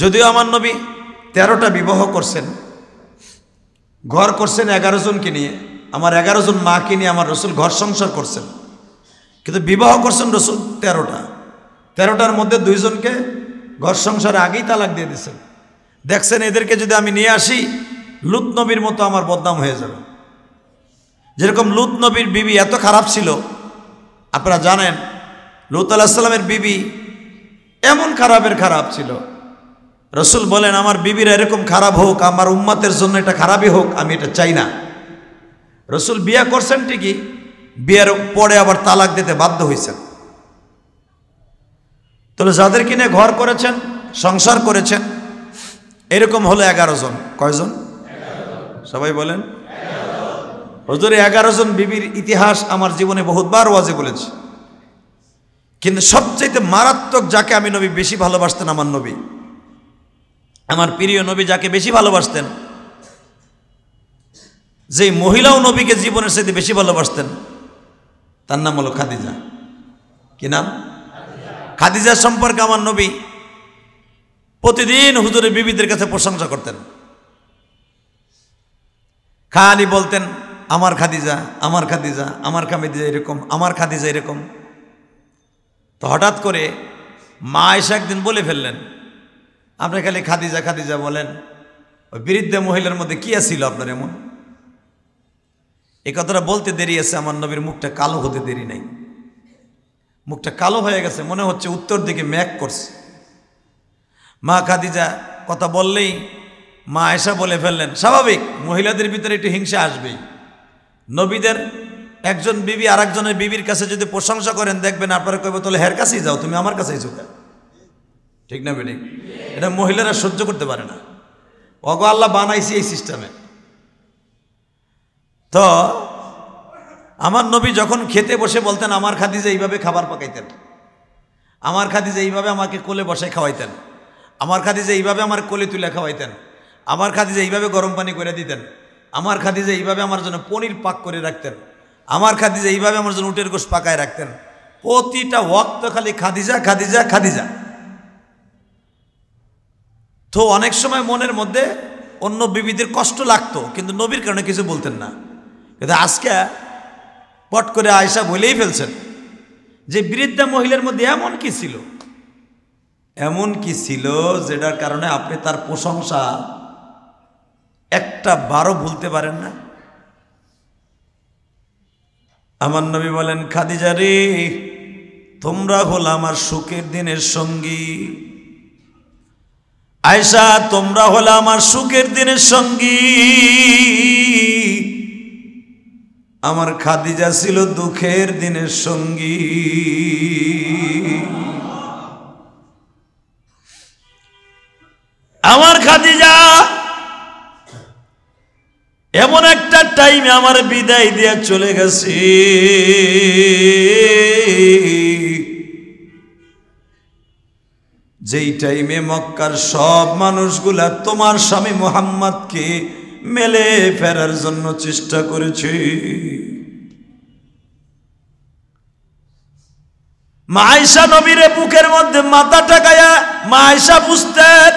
যদিও আমার নবী তেরোটা বিবাহ করছেন ঘর করছেন এগারো জনকে নিয়ে আমার এগারো জন মাকে নিয়ে আমার রসুল ঘর সংসার করছেন কিন্তু বিবাহ করছেন রসুল তেরোটা তেরোটার মধ্যে দুইজনকে ঘর সংসারে আগেই তালাক দিয়ে দিছেন দেখছেন এদেরকে যদি আমি নিয়ে আসি লুতনবীর মতো আমার বদনাম হয়ে যাবে যেরকম লুতনবীর বিবি এত খারাপ ছিল আপনারা জানেন লুত আলাহিসাল্লামের বিবি এমন খারাপের খারাপ ছিল রসুল বলেন আমার বিবিরা এরকম খারাপ হোক আমার উম্মাতের জন্য এটা খারাপই হোক আমি এটা চাই না রসুল বিয়া করছেন ঠিকই বিয়ের পরে আবার তালাক দিতে বাধ্য হয়েছেন তাহলে যাদের কিনে ঘর করেছেন সংসার করেছেন এরকম হলো এগারো জন কয়জন সবাই বলেন হজরে এগারো জন বিবির ইতিহাস আমার জীবনে বহুতবার ওয়াজে বলেছে কিন্তু সবচেয়ে মারাত্মক যাকে আমি নবী বেশি ভালোবাসতেন আমার নবী আমার প্রিয় নবী যাকে বেশি ভালোবাসতেন যে মহিলাও নবীকে জীবনের সাথে বেশি ভালোবাসতেন তার নাম হলো খাদিজা কি নাম খাদিজা সম্পর্কে আমার নবী প্রতিদিন হুজুরের বিবিদের কাছে প্রশংসা করতেন খালি বলতেন আমার খাদিজা আমার খাদিজা আমার খামিদিজা এরকম আমার খাদিজা এরকম তো হঠাৎ করে মা এসে একদিন বলে ফেললেন আপনি খালি খাদিজা খাদিজা বলেন ওই বিরুদ্ধে মহিলার মধ্যে কী আছিল আপনার এমন এ কথাটা বলতে দেরি আছে আমার নবীর মুখটা কালো হতে দেরি নাই মুখটা কালো হয়ে গেছে মনে হচ্ছে উত্তর দিকে ম্যাক করছে মা খাদিজা কথা বললেই মা এসা বলে ফেললেন স্বাভাবিক মহিলাদের ভিতরে একটু হিংসা আসবেই নবীদের একজন বিবি আর একজনের বিবির কাছে যদি প্রশংসা করেন দেখবেন আপনারা কইব তাহলে হের কাছেই যাও তুমি আমার কাছেই যাও ঠিক না বিনি এটা মহিলারা সহ্য করতে পারে না অগ আল্লাহ বানাইছি এই সিস্টেমে তো আমার নবী যখন খেতে বসে বলতেন আমার খাদি যে এইভাবে খাবার পাকাইতেন আমার খাদি যে এইভাবে আমাকে কোলে বসে খাওয়াইতেন আমার যে এইভাবে আমার কোলে তুলে খাওয়াইতেন আমার যে এইভাবে গরম পানি করে দিতেন আমার খাদিজা এইভাবে আমার জন্য পনির পাক করে রাখতেন আমার খাদিজা এইভাবে আমার জন্য উটের গোশ পাকায় রাখতেন প্রতিটা ওয়াক্ত খালি খাদিজা খাদিজা খাদিজা তো অনেক সময় মনের মধ্যে অন্য বিবিদের কষ্ট লাগতো কিন্তু নবীর কারণে কিছু বলতেন না কিন্তু আজকে পট করে আয়সা বলেই ফেলছেন যে বৃদ্ধা মহিলার মধ্যে এমন কি ছিল এমন কি ছিল যেটার কারণে আপনি তার প্রশংসা একটা বারো ভুলতে পারেন না আমার নবী বলেন খাদিজা রে তোমরা হল আমার সুখের দিনের সঙ্গী আয়সা তোমরা হলো আমার সুখের দিনের সঙ্গী আমার খাদিজা ছিল দুঃখের দিনের সঙ্গী আমার খাদিজা এমন একটা টাইমে আমার বিদায় দিয়ে চলে গেছে যেই টাইমে মক্কার সব মানুষগুলা তোমার স্বামী মোহাম্মদকে মেলে ফেরার জন্য চেষ্টা করেছে মাইশা নবীরে বুকের মধ্যে মাথা টাকায়া মাইশা বুঝতেন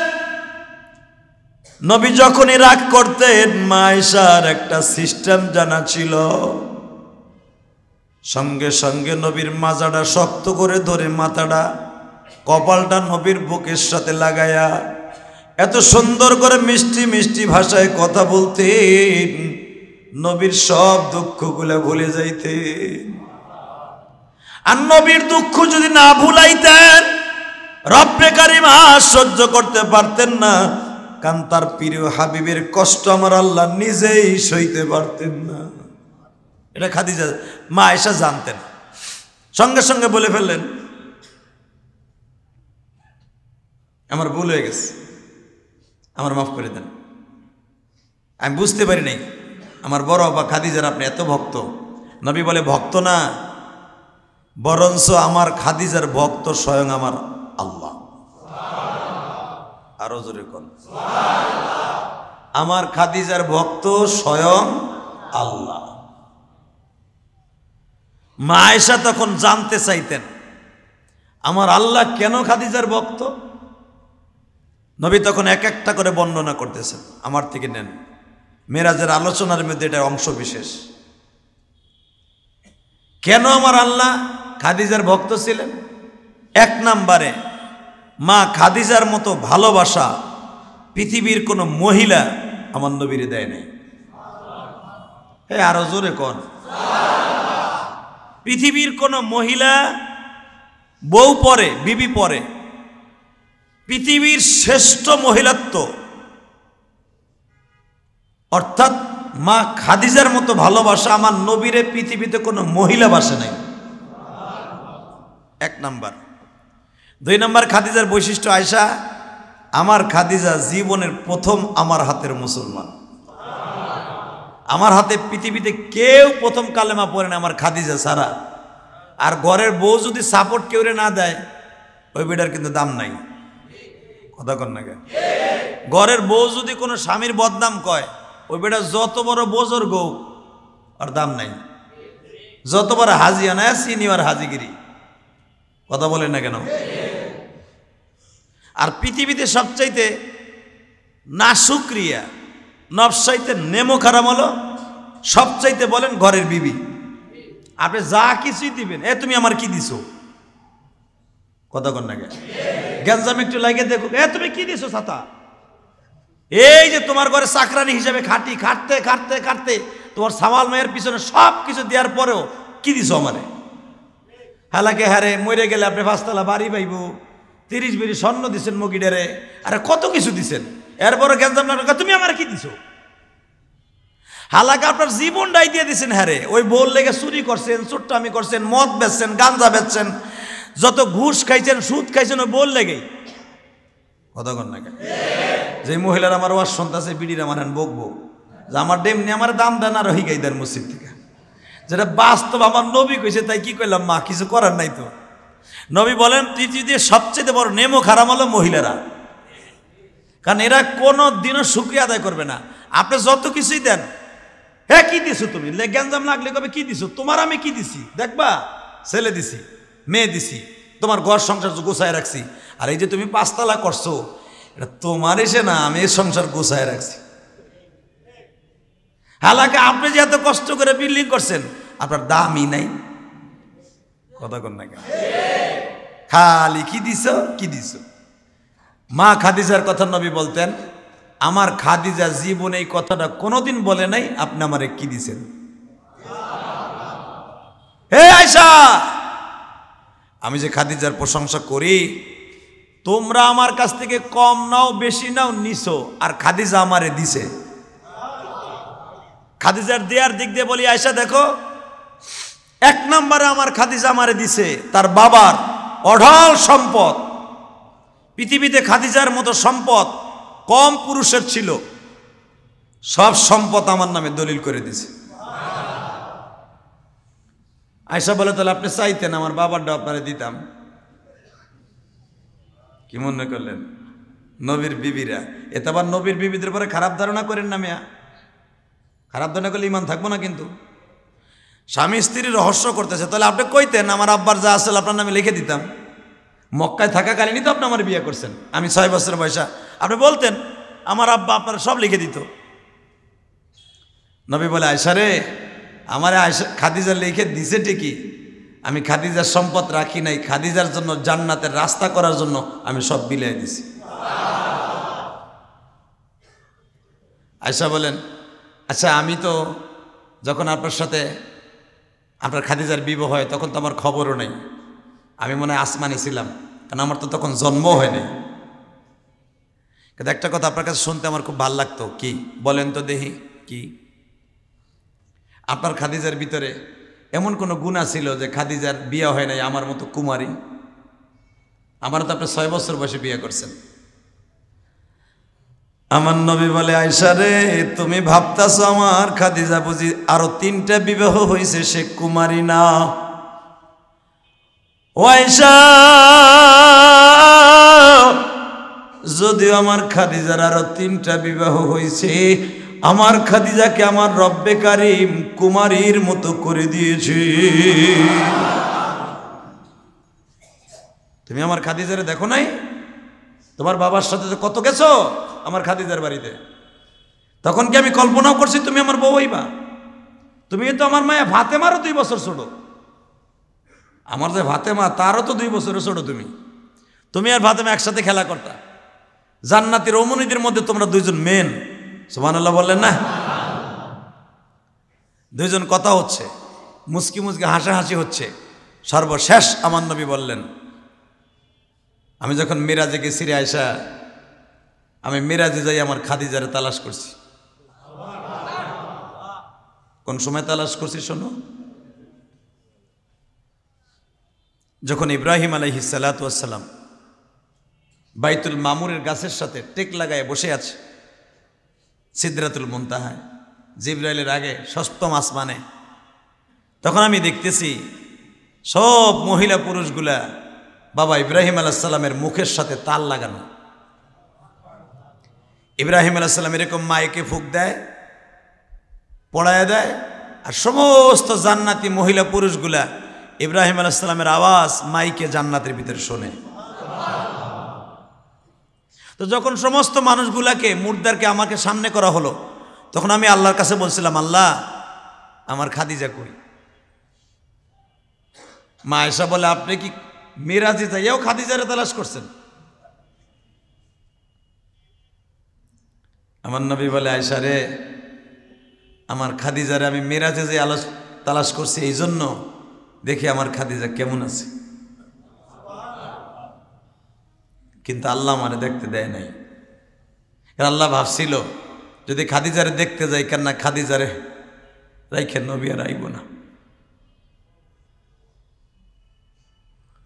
নবী যখনই রাগ করতেন মায়েশার একটা সিস্টেম জানা ছিল সঙ্গে সঙ্গে নবীর মাজাটা শক্ত করে ধরে মাথাটা কপালটা নবীর বুকের সাথে লাগায়া এত সুন্দর করে মিষ্টি মিষ্টি ভাষায় কথা বলতেন নবীর সব দুঃখগুলো ভুলে যাইতেন আর নবীর দুঃখ যদি না ভুলাইতেন রব্বে কারিমা সহ্য করতে পারতেন না কারণ তার প্রিয় হাবিবের কষ্ট আমার আল্লাহ নিজেই সইতে পারতেন না এটা খাদিজা মা এসা জানতেন সঙ্গে সঙ্গে বলে ফেললেন আমার ভুল হয়ে গেছে আমার মাফ করে দেন আমি বুঝতে পারি নাই আমার বড় বা খাদিজার আপনি এত ভক্ত নবী বলে ভক্ত না বরঞ্চ আমার খাদিজার ভক্ত স্বয়ং আমার আল্লাহ আরো জোরে কন আমার খাদিজার ভক্ত স্বয়ং আল্লাহ মা আয়েশা তখন জানতে চাইতেন আমার আল্লাহ কেন খাদিজার ভক্ত নবী তখন এক একটা করে বর্ণনা করতেছেন আমার থেকে নেন মেরাজের আলোচনার মধ্যে এটা অংশ বিশেষ কেন আমার আল্লাহ খাদিজার ভক্ত ছিলেন এক নাম্বারে মা খাদিজার মতো ভালোবাসা পৃথিবীর কোনো মহিলা আমার নবীরে দেয় নাই হে আরো জোরে কন পৃথিবীর কোনো মহিলা বউ পরে বিবি পরে পৃথিবীর শ্রেষ্ঠ মহিলাত্ব অর্থাৎ মা খাদিজার মতো ভালোবাসা আমার নবীরে পৃথিবীতে কোনো মহিলা বাসে নাই এক নাম্বার দুই নম্বর খাদিজার বৈশিষ্ট্য আয়সা আমার খাদিজা জীবনের প্রথম আমার হাতের মুসলমান আমার হাতে পৃথিবীতে কেউ প্রথম কালেমা পড়েন না আমার খাদিজা সারা আর ঘরের বউ যদি সাপোর্ট রে না দেয় ওই বিটার কিন্তু দাম নাই কথা কর না ঘরের বউ যদি কোনো স্বামীর বদনাম কয় ওই বেটা যত বড় বোঝর গৌ আর দাম নাই যত বড় হাজি আনায় সিনিয়র হাজিগিরি কথা বলেন না কেন আর পৃথিবীতে সবচাইতে না সুক্রিয়া নবসাইতে নেমো খারাপ হলো সবচাইতে বলেন ঘরের বিবি আপনি যা কিছুই দিবেন এ তুমি আমার কি দিছো কতক্ষণ না গ্যাঞ্জাম একটু লাগিয়ে দেখো এ তুমি কি দিছো ছাতা এই যে তোমার ঘরে চাকরানি হিসাবে খাটি খাটতে খাটতে খাটতে তোমার সামাল মায়ের পিছনে সব কিছু দেওয়ার পরেও কি দিছো আমারে হ্যাঁ হারে মরে গেলে আপনি ফাঁসতলা বাড়ি পাইব তিরিশ বিড়ি স্বর্ণ দিছেন মুগিডারে আরে কত কিছু দিছেন এরপরে গেঞ্জাম তুমি আমার কি দিছো হালাকা আপনার জীবনটাই দিয়ে দিছেন হ্যারে ওই বোল লেগে চুরি করছেন চুট্টামি করছেন মদ বেচছেন গাঞ্জা বেচছেন যত ঘুষ খাইছেন সুদ খাইছেন ওই বোল লেগে কতক্ষণ না যে মহিলার আমার ওয়াজ আছে বিড়ির আমার হ্যান বকবো যে আমার ডেমনি আমার দাম দেন আর হিগাইদার মসজিদ থেকে যেটা বাস্তব আমার নবী কইছে তাই কি করলাম মা কিছু করার নাই তো নবী বলেন পৃথিবীতে সবচেয়ে বড় নেমো খারাপ হলো মহিলারা কারণ এরা কোনো দিনও সুক্রিয়া আদায় করবে না আপনি যত কিছুই দেন হ্যাঁ কি দিছো তুমি জ্ঞানজাম লাগলে কবে কী দিছো তোমার আমি কি দিছি দেখবা ছেলে দিছি মেয়ে দিছি তোমার ঘর সংসার গোছায় রাখছি আর এই যে তুমি পাঁচতলা করছো এটা তোমার এসে না আমি এই সংসার গোছায় রাখছি হালাকে আপনি যে এত কষ্ট করে বিল্ডিং করছেন আপনার দামই নাই কথা না কেন খালি কি দিছ কি দিস মা খাদিজার কথা নবী বলতেন আমার খাদিজা জীবন এই কথাটা কোনোদিন বলে নাই আপনি আমারে কি দিছেন হে আয়সা আমি যে খাদিজার প্রশংসা করি তোমরা আমার কাছ থেকে কম নাও বেশি নাও নিছো আর খাদিজা আমারে দিছে খাদিজার দেয়ার দিক দিয়ে বলি আয়সা দেখো এক নম্বরে আমার খাদিজা মারে দিছে তার বাবার অঢল সম্পদ পৃথিবীতে খাদিজার মতো সম্পদ কম পুরুষের ছিল সব সম্পদ আমার নামে দলিল করে দিছে আয়সা বলে তাহলে আপনি চাইতেন আমার বাবারটা আপনারে দিতাম কি মনে করলেন নবীর বিবিরা এতে আবার নবীর বিবিদের পরে খারাপ ধারণা করেন না মেয়া খারাপ ধারণা করলে ইমান থাকবো না কিন্তু স্বামী স্ত্রী রহস্য করতেছে তাহলে আপনি কইতেন আমার আব্বার যা আসলে আপনার নামে লিখে দিতাম মক্কায় থাকাকালীনই তো আপনি আমার বিয়ে করছেন আমি ছয় বছর বয়সা আপনি বলতেন আমার আব্বা আপনার সব লিখে দিত নবী বলে আয়সা রে আমার আয়সা খাদিজা লিখে দিছে ঠিকই আমি খাদিজার সম্পদ রাখি নাই খাদিজার জন্য জান্নাতের রাস্তা করার জন্য আমি সব বিলিয়ে দিছি আয়সা বলেন আচ্ছা আমি তো যখন আপনার সাথে আপনার খাদিজার বিবাহ হয় তখন তো আমার খবরও নেই আমি মনে হয় আসমানি ছিলাম কারণ আমার তো তখন জন্ম হয়নি কিন্তু একটা কথা আপনার কাছে শুনতে আমার খুব ভাল লাগতো কি বলেন তো দেহি কি আপনার খাদিজার ভিতরে এমন কোনো গুণা ছিল যে খাদিজার বিয়ে হয় নাই আমার মতো কুমারী আমার তো আপনি ছয় বছর বয়সে বিয়ে করছেন আমার নবী বলে আয়সা রে তুমি ভাবতাছ আমার খাদিজা বুঝি আরো তিনটা বিবাহ হয়েছে সে কুমারী না ওয়াইশা যদিও আমার খাদিজার আরো তিনটা বিবাহ হয়েছে আমার খাদিজাকে আমার রব্বে কারিম কুমারীর মতো করে দিয়েছে তুমি আমার খাদিজারে দেখো নাই তোমার বাবার সাথে তো কত গেছো আমার খাদিজার বাড়িতে তখন কি আমি কল্পনাও করছি তুমি আমার বউ হইবা তুমি তো আমার ভাতে মারো দুই বছর ছোট আমার যে ভাতে মা তারও তো দুই বছরের ছোট তুমি তুমি আর মা একসাথে খেলা করতা জান্নাতির অমনীদের মধ্যে তোমরা দুইজন মেন সুমানুল্লাহ বললেন না দুইজন কথা হচ্ছে মুসকি মুসকি হাসাহাসি হচ্ছে সর্বশেষ আমার নবী বললেন আমি যখন মিরাজে গেছি রে আয়সা আমি মিরাজে যাই আমার খাদিজারে তালাশ করছি কোন সময় তালাশ করছি শোনো যখন ইব্রাহিম আলহি সালাতাম বাইতুল মামুরের গাছের সাথে টেক লাগায় বসে আছে সিদ্রাতুল মুনতাহায় জিব্রাইলের আগে সপ্তম আসমানে তখন আমি দেখতেছি সব মহিলা পুরুষগুলা বাবা ইব্রাহিম আলাহ সাল্লামের মুখের সাথে তাল লাগানো ইব্রাহিম সাল্লাম এরকম মায়েকে ফুক দেয় পড়ায় দেয় আর সমস্ত জান্নাতি মহিলা পুরুষগুলা ইব্রাহিম সাল্লামের আওয়াজ মাইকে জান্নাতের ভিতরে শোনে তো যখন সমস্ত মানুষগুলাকে মুর্দারকে আমাকে সামনে করা হলো তখন আমি আল্লাহর কাছে বলছিলাম আল্লাহ আমার খাদিজা কই মা এসা বলে আপনি কি মেরাজি যাইয়াও খাদিজারে তালাশ করছেন আমার নবী বলে আয়সা রে আমার খাদিজারে আমি মেরাজে যে আলাস তালাশ করছি এই জন্য দেখি আমার খাদিজা কেমন আছে কিন্তু আল্লাহ আমার দেখতে দেয় নাই আল্লাহ ভাবছিল যদি খাদিজারে দেখতে যাই কেন না খাদিজারে রাইখে নবী আর আইব না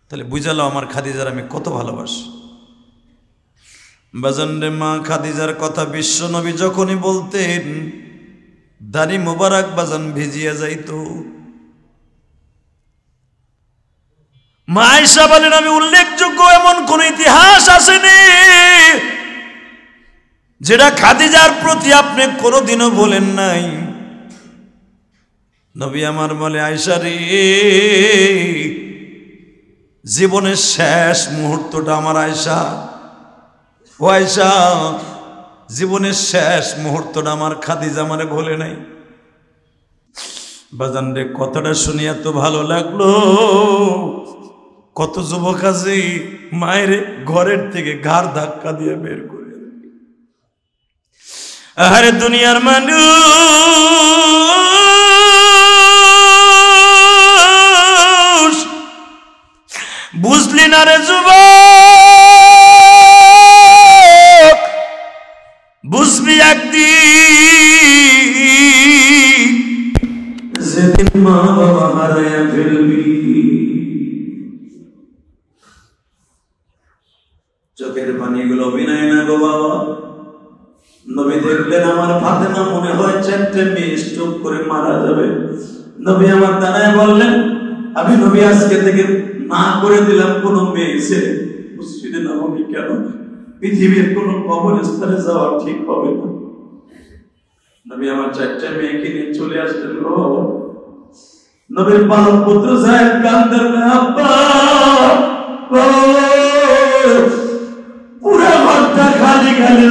তাহলে বুঝালো আমার খাদিজার আমি কত ভালোবাসি বাজনরে মা খাদিজার কথা বিশ্ব নবী যখনই বলতেন দাড়ি মোবারক বাজান ভিজিয়া যাইত মা বলেন আমি উল্লেখযোগ্য এমন কোন ইতিহাস আসেনি যেটা খাদিজার প্রতি আপনি কোনোদিনও বলেন নাই নবী আমার বলে আয়সা রে জীবনের শেষ মুহূর্তটা আমার আয়সা পয়সা জীবনের শেষ মুহূর্তটা আমার খাদিজা মানে ভোলে নাই বাজান রে কথাটা শুনি এত ভালো লাগলো কত যুবক আছে মায়ের ঘরের থেকে ঘাড় ধাক্কা দিয়ে বের করে আরে দুনিয়ার মানুষ বুঝলি না রে যুবক একদিন মা বাবা হারায় ফেলবি চোখের পানিগুলো বিনায় না গো বাবা নবী দেখলেন আমার ফাতেমা মনে হয় চারটে মেয়ে স্টোক করে মারা যাবে নবী আমার দানায় বললেন আমি নবী আজকে থেকে না করে দিলাম কোন মেয়ে এসে মসজিদে নবমী কেন পৃথিবীর কোন স্থানে যাওয়া ঠিক হবে না নবী আমার চারটা মেয়েকে নিয়ে চলে আসলেন গো নবীর পালন পুত্র সাহেব কান্দার আব্বা পুরা ঘরটা খালি খালি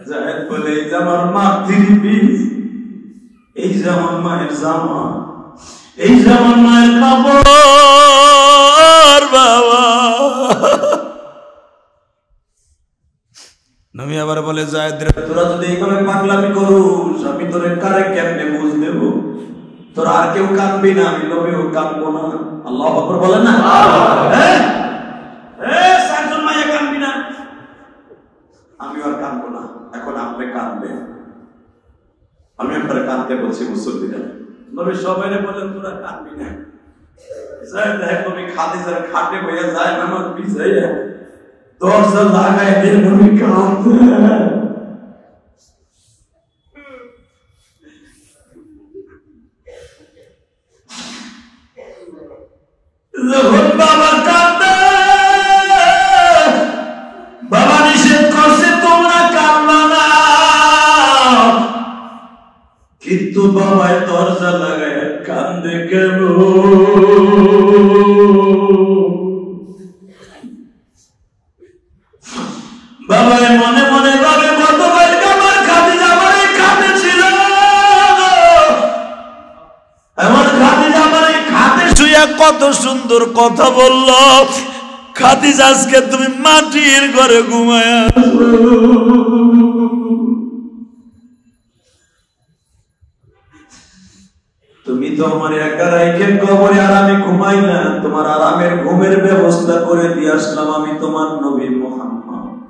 আচ্ছা, এই যেমন মায়ের জামা এই যেমন মায়ের কাপড় আমি আবার বলে জায়দ তোরা যদি এইভাবে পাগলামি করুস আমি তোরে কারে কেমনে বুঝ দেব তোর আর কেউ কাঁদবি না আমি নবীও কাঁদবো না আল্লাহ আকবর বলে না হ্যাঁ? আমি আর কাঁদবো না এখন আপনি কাঁদবে আমি কাঁদতে বলছি নবী সবাই তোরা কাঁদবি না খাদিজার খাটে যায় দশ লাগায় দেন আমি কাঁদতে বাবা নিষেধ করছে তোমরা না কিন্তু বাবায় দরজা লাগায় কান্দে কেমন কথা বলল খাদিজ আজকে তুমি মাটির ঘরে ঘুমায় তুমি তো আমার একা রাইখে কবরে আরামে ঘুমাই না তোমার আরামের ঘুমের ব্যবস্থা করে দিয়ে আসলাম আমি তোমার নবী মোহাম্মদ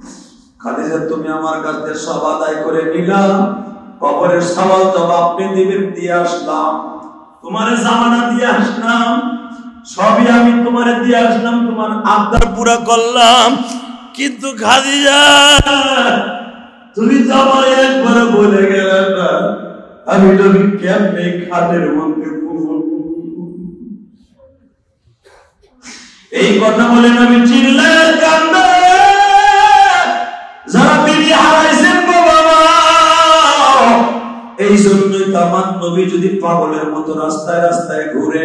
খাদিজা তুমি আমার কাছে সব আদায় করে নিলাম কবরের সওয়াল জবাব আপনি দিয়ে আসলাম তোমার জামানা দিয়ে আসলাম সবই আমি তোমার দিয়ে আসলাম তোমার আবদার পুরা করলাম কিন্তু খাদিজা তুমি তো আমার একবার বলে গেলে না আমি যদি কেমনে খাটের মধ্যে এই কথা বলে আমি চিল্লায় কান্দা যারা বিড়ি হারাইছেন বাবা এই জন্যই তামান নবী যদি পাগলের মতো রাস্তায় রাস্তায় ঘুরে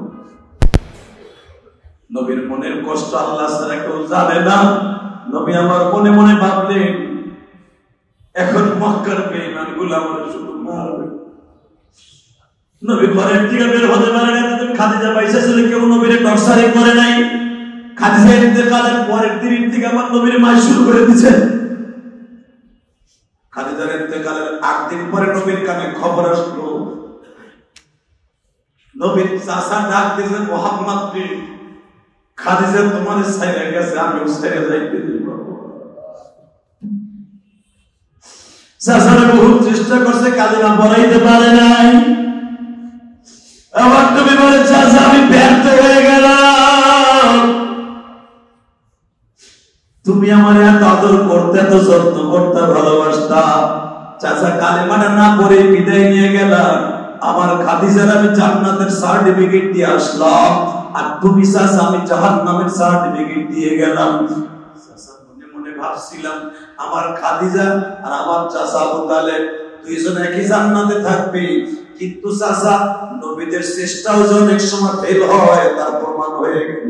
নবীর মনের কষ্ট আল্লাহ ছাড়া কেউ জানে না নবী আমার মনে মনে ভাবলেন এখন মক্কার বেইমান গুলো আমার শুধু মারবে নবী ঘরের দিকে বের হতে পারে না খাদিজা পাইসা ছিল কেউ নবীরে টকসারি করে নাই খাদিজা ইন্তে কালের পরের দিনের থেকে আমার নবীর মাস শুরু করে দিচ্ছেন খাদিজার ইন্তে কালের আট দিন পরে নবীর কানে খবর আসলো নবীর চাষা ডাক দিয়েছেন মোহাম্মদকে খাদিজা তোমার সাইরে গেছে আমি সাইরে যাইতে দিব চেষ্টা করছে বলাইতে পারে নাই আবার তুমি বলে চাষা আমি ব্যর্থ হয়ে গেলাম তুমি আমার এত আদর করতে এত যত্ন করতে ভালোবাসতা চাচা কালেমাটা না করে বিদায় নিয়ে গেলাম আমার খাদিজার আমি জান্নাতের সার্টিফিকেট দিয়ে আসলাম আর আমি জাহান নামের সার্টিফিকেট দিয়ে গেলাম মনে মনে ভাবছিলাম আমার খাদিজা আর আমার চাষা আবু দুইজন একই জান্নাতে থাকবে কিন্তু চাষা নবীদের চেষ্টাও যে অনেক সময় ফেল হয় তার প্রমাণ হয়ে গেল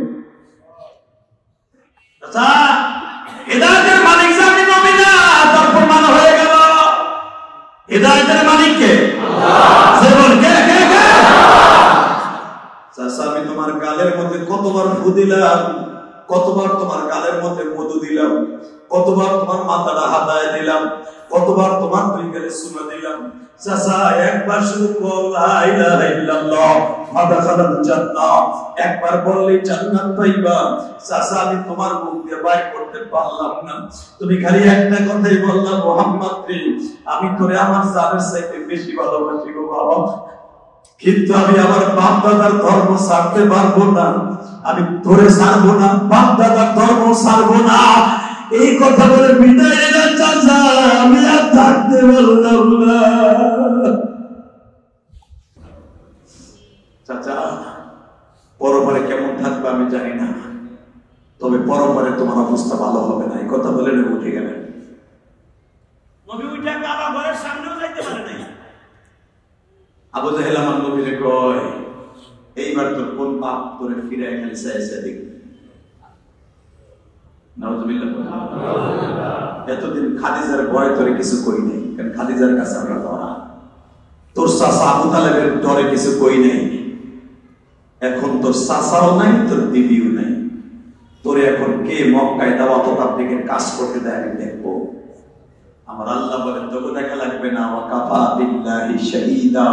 মালিক হয়ে গেল হেদায়তের মালিককে আচ্ছা, আচ্ছা, আমি তোমার গালের মধ্যে কতবার ফু দিলাম কতবার তোমার গালের মধ্যে মধু দিলাম কতবার তোমার মাথাটা হাতায় দিলাম কতবার তোমার দুই গেলে শুনে দিলাম আমি তোরে আমার সারের বেশি ভালোবাসি গো বাবা কিন্তু আমি আমার বাপ দাদার ধর্ম সারতে পারবো না আমি ধরে ছাড়বো না বাপ দাদার ধর্ম ছাড়বো না এই কথা বলে বিদায় চাচা আমি আর থাকতে পারলাম না চাচা পরপরে কেমন থাকবে আমি জানি না তবে পরপরে তোমার অবস্থা ভালো হবে না এই কথা বলে উঠে গেলেন নবী উঠে কাবা ঘরের সামনেও যাইতে পারে নাই আবু জাহেল আমার নবীরে কয় এইবার তোর কোন পাপ করে ফিরে এখানে চাইছে দেখবি এতদিন খাদিজার ভয় কিছু কই নাই কারণ খাদিজার কাছে আমরা ধরা তোর চাষা আবু তালেবের ডরে কিছু কই নাই এখন তোর চাষাও নাই তোর দিদিও নাই তোরে এখন কে মক্কায় দাওয়া তোতার দিকে কাজ করতে দেয় আমি দেখবো আমার আল্লাহ বলে যোগ দেখা লাগবে না আমার কাফা বিল্লাহি শাহিদা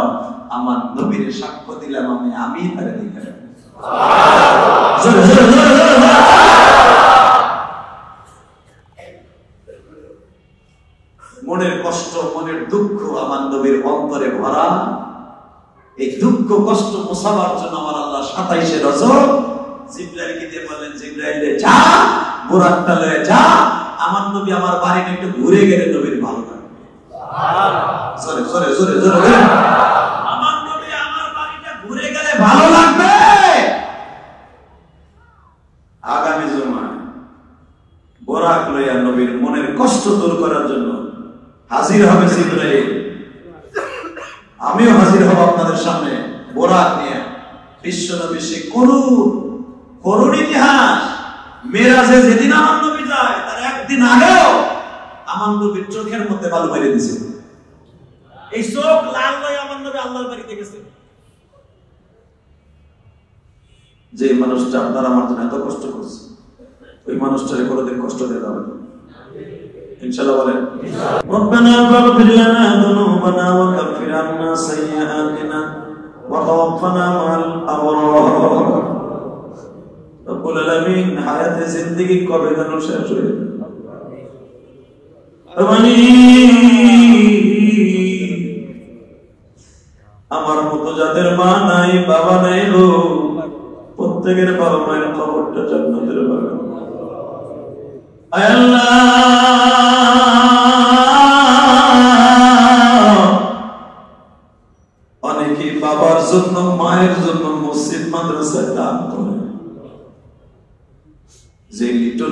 আমার নবীর সাক্ষ্য দিলাম আমি আমি তারে দেখে মনের কষ্ট মনের দুঃখ আমার নবীর অন্তরে ভরা এই দুঃখ কষ্ট মোসাবার জন্য আমার আল্লাহ সাতাইশে রজব জিব্রাইলকে দিয়ে বললেন জিব্রাইলে যা বুরাত্তালয়ে যা আমার নবী আমার বাড়িটা একটু ঘুরে গেলে নবীর ভালো লাগে হাজির হবে আমিও হাজির হব আপনাদের সামনে বরাক নিয়ে বিশ্ব নবী সে করুন ইতিহাস মেয়েরা যেদিন আমার নবী যায় একদিন আগেও আমার নবীর চোখের মধ্যে বালু মেরে দিছে এই চোখ লাল নয় আমার নবী আল্লাহর বাড়িতে গেছে যে মানুষটা আপনার আমার জন্য এত কষ্ট করছে ওই মানুষটারে কোনোদিন কষ্ট দেওয়া যাবে না ইনশাআল্লাহ কবে যেন শেষ হয়ে যাবে আমার মতো যাদের মা নাই বাবা নাই লো প্রত্যেকের বাবা মায়ের খবরটা জান্নাতের বাগান অনেকে বাবার জন্য মায়ের জন্য মসজিদ মাদ্রাসায় দান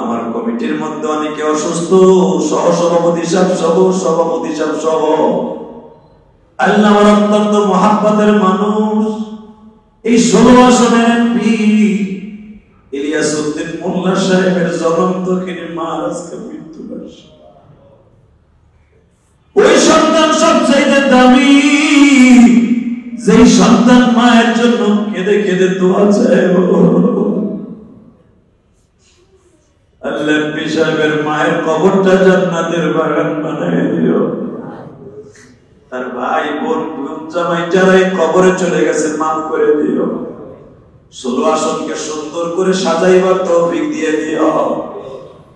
আমার কমিটির মধ্যে অনেকে অসুস্থ সহ সভাপতি সাহেব সহ সভাপতি সাহেব সহ আল্লাহ অত্যন্ত মহাব্বতের মানুষ এই ষোলো আসনের ইলিয়াস উদ্দিন মোল্লা সাহেবের জ্বলন্ত কিনে মহারাজকে ওই সন্তান সবচাইতে দামি যেই সন্তান মায়ের জন্য কেঁদে কেঁদে দোয়া চায় সাহেবের মায়ের কবরটা জান্নাতের বাগান দিও তার ভাই বোন জামাই যারা কবরে চলে গেছে মাফ করে দিও ষোলো আসনকে সুন্দর করে সাজাইবার তৌফিক দিয়ে দিও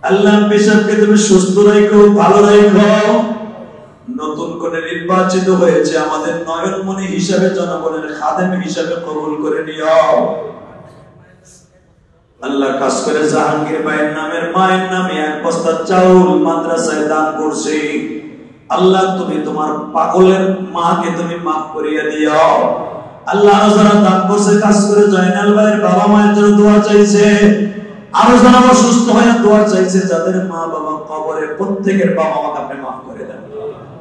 আল্লাহ পেশাবকে তুমি সুস্থ রাখো ভালো রাখো নতুন করে নির্বাচিত হয়েছে আমাদের নয়নমণি হিসাবে জনগণের খাদেম হিসাবে কবুল করে নিও আল্লাহ কাজ করে জাহাঙ্গীর ভাইয়ের নামের মায়ের নামে এক বস্তা চাউল মাদ্রাসায় দান করছে আল্লাহ তুমি তোমার পাগলের মাকে তুমি মাফ করিয়া দিও আল্লাহ যারা দান করছে কাজ করে জয়নাল ভাইয়ের বাবা মায়ের জন্য দোয়া চাইছে আরো যারা সুস্থ হয়ে দোয়া চাইছে যাদের মা বাবা কবরে প্রত্যেকের বাবা মাকে আপনি মাফ করে দেন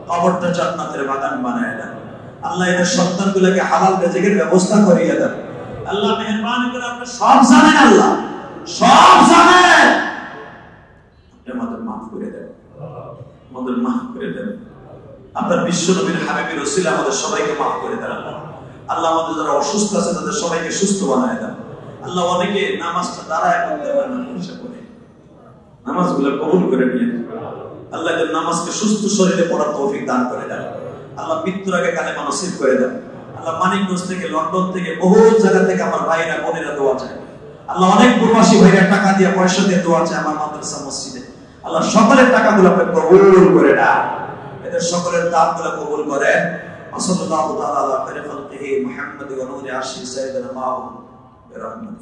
কবরটা জান্নাতের বাগান বানায় দেন আল্লাহ এদের সন্তানগুলোকে হালাল রেজেকের ব্যবস্থা করিয়া দেন আল্লাহ মেহরবানি করে আপনি সব জানেন আল্লাহ সব জানে আমাদের মাফ করে আমাদের মাফ করে আপনার বিশ্ব নবীর আমাদের সবাইকে মাফ করে দেন আল্লাহ আমাদের যারা অসুস্থ আছে তাদের সবাইকে সুস্থ বানায় দেন আল্লাহ অনেকে নামাজটা দাঁড়ায় না পয়সা করে নামাজগুলো কবুল করে নিয়ে আল্লাহ নামাজকে সুস্থ শরীরে পড়ার তৌফিক দান করে দেন আল্লাহ মৃত্যুর আগে কালে মানসিক করে দেন আল্লাহ মানিকগঞ্জ থেকে লন্ডন থেকে বহু জায়গা থেকে আমার ভাইরা বোনেরা দেওয়া যায় আল্লাহ অনেক প্রবাসী ভাইরা টাকা দিয়ে পয়সা দিয়ে দোয়া চায় আমার মাদ্রাসা মসজিদে আল্লাহ সকলের টাকাগুলো কবুল করে না এদের সকলের দানগুলো কবুল করে وصلى الله تعالى على خير خلقه محمد ونور عرشه سيدنا معه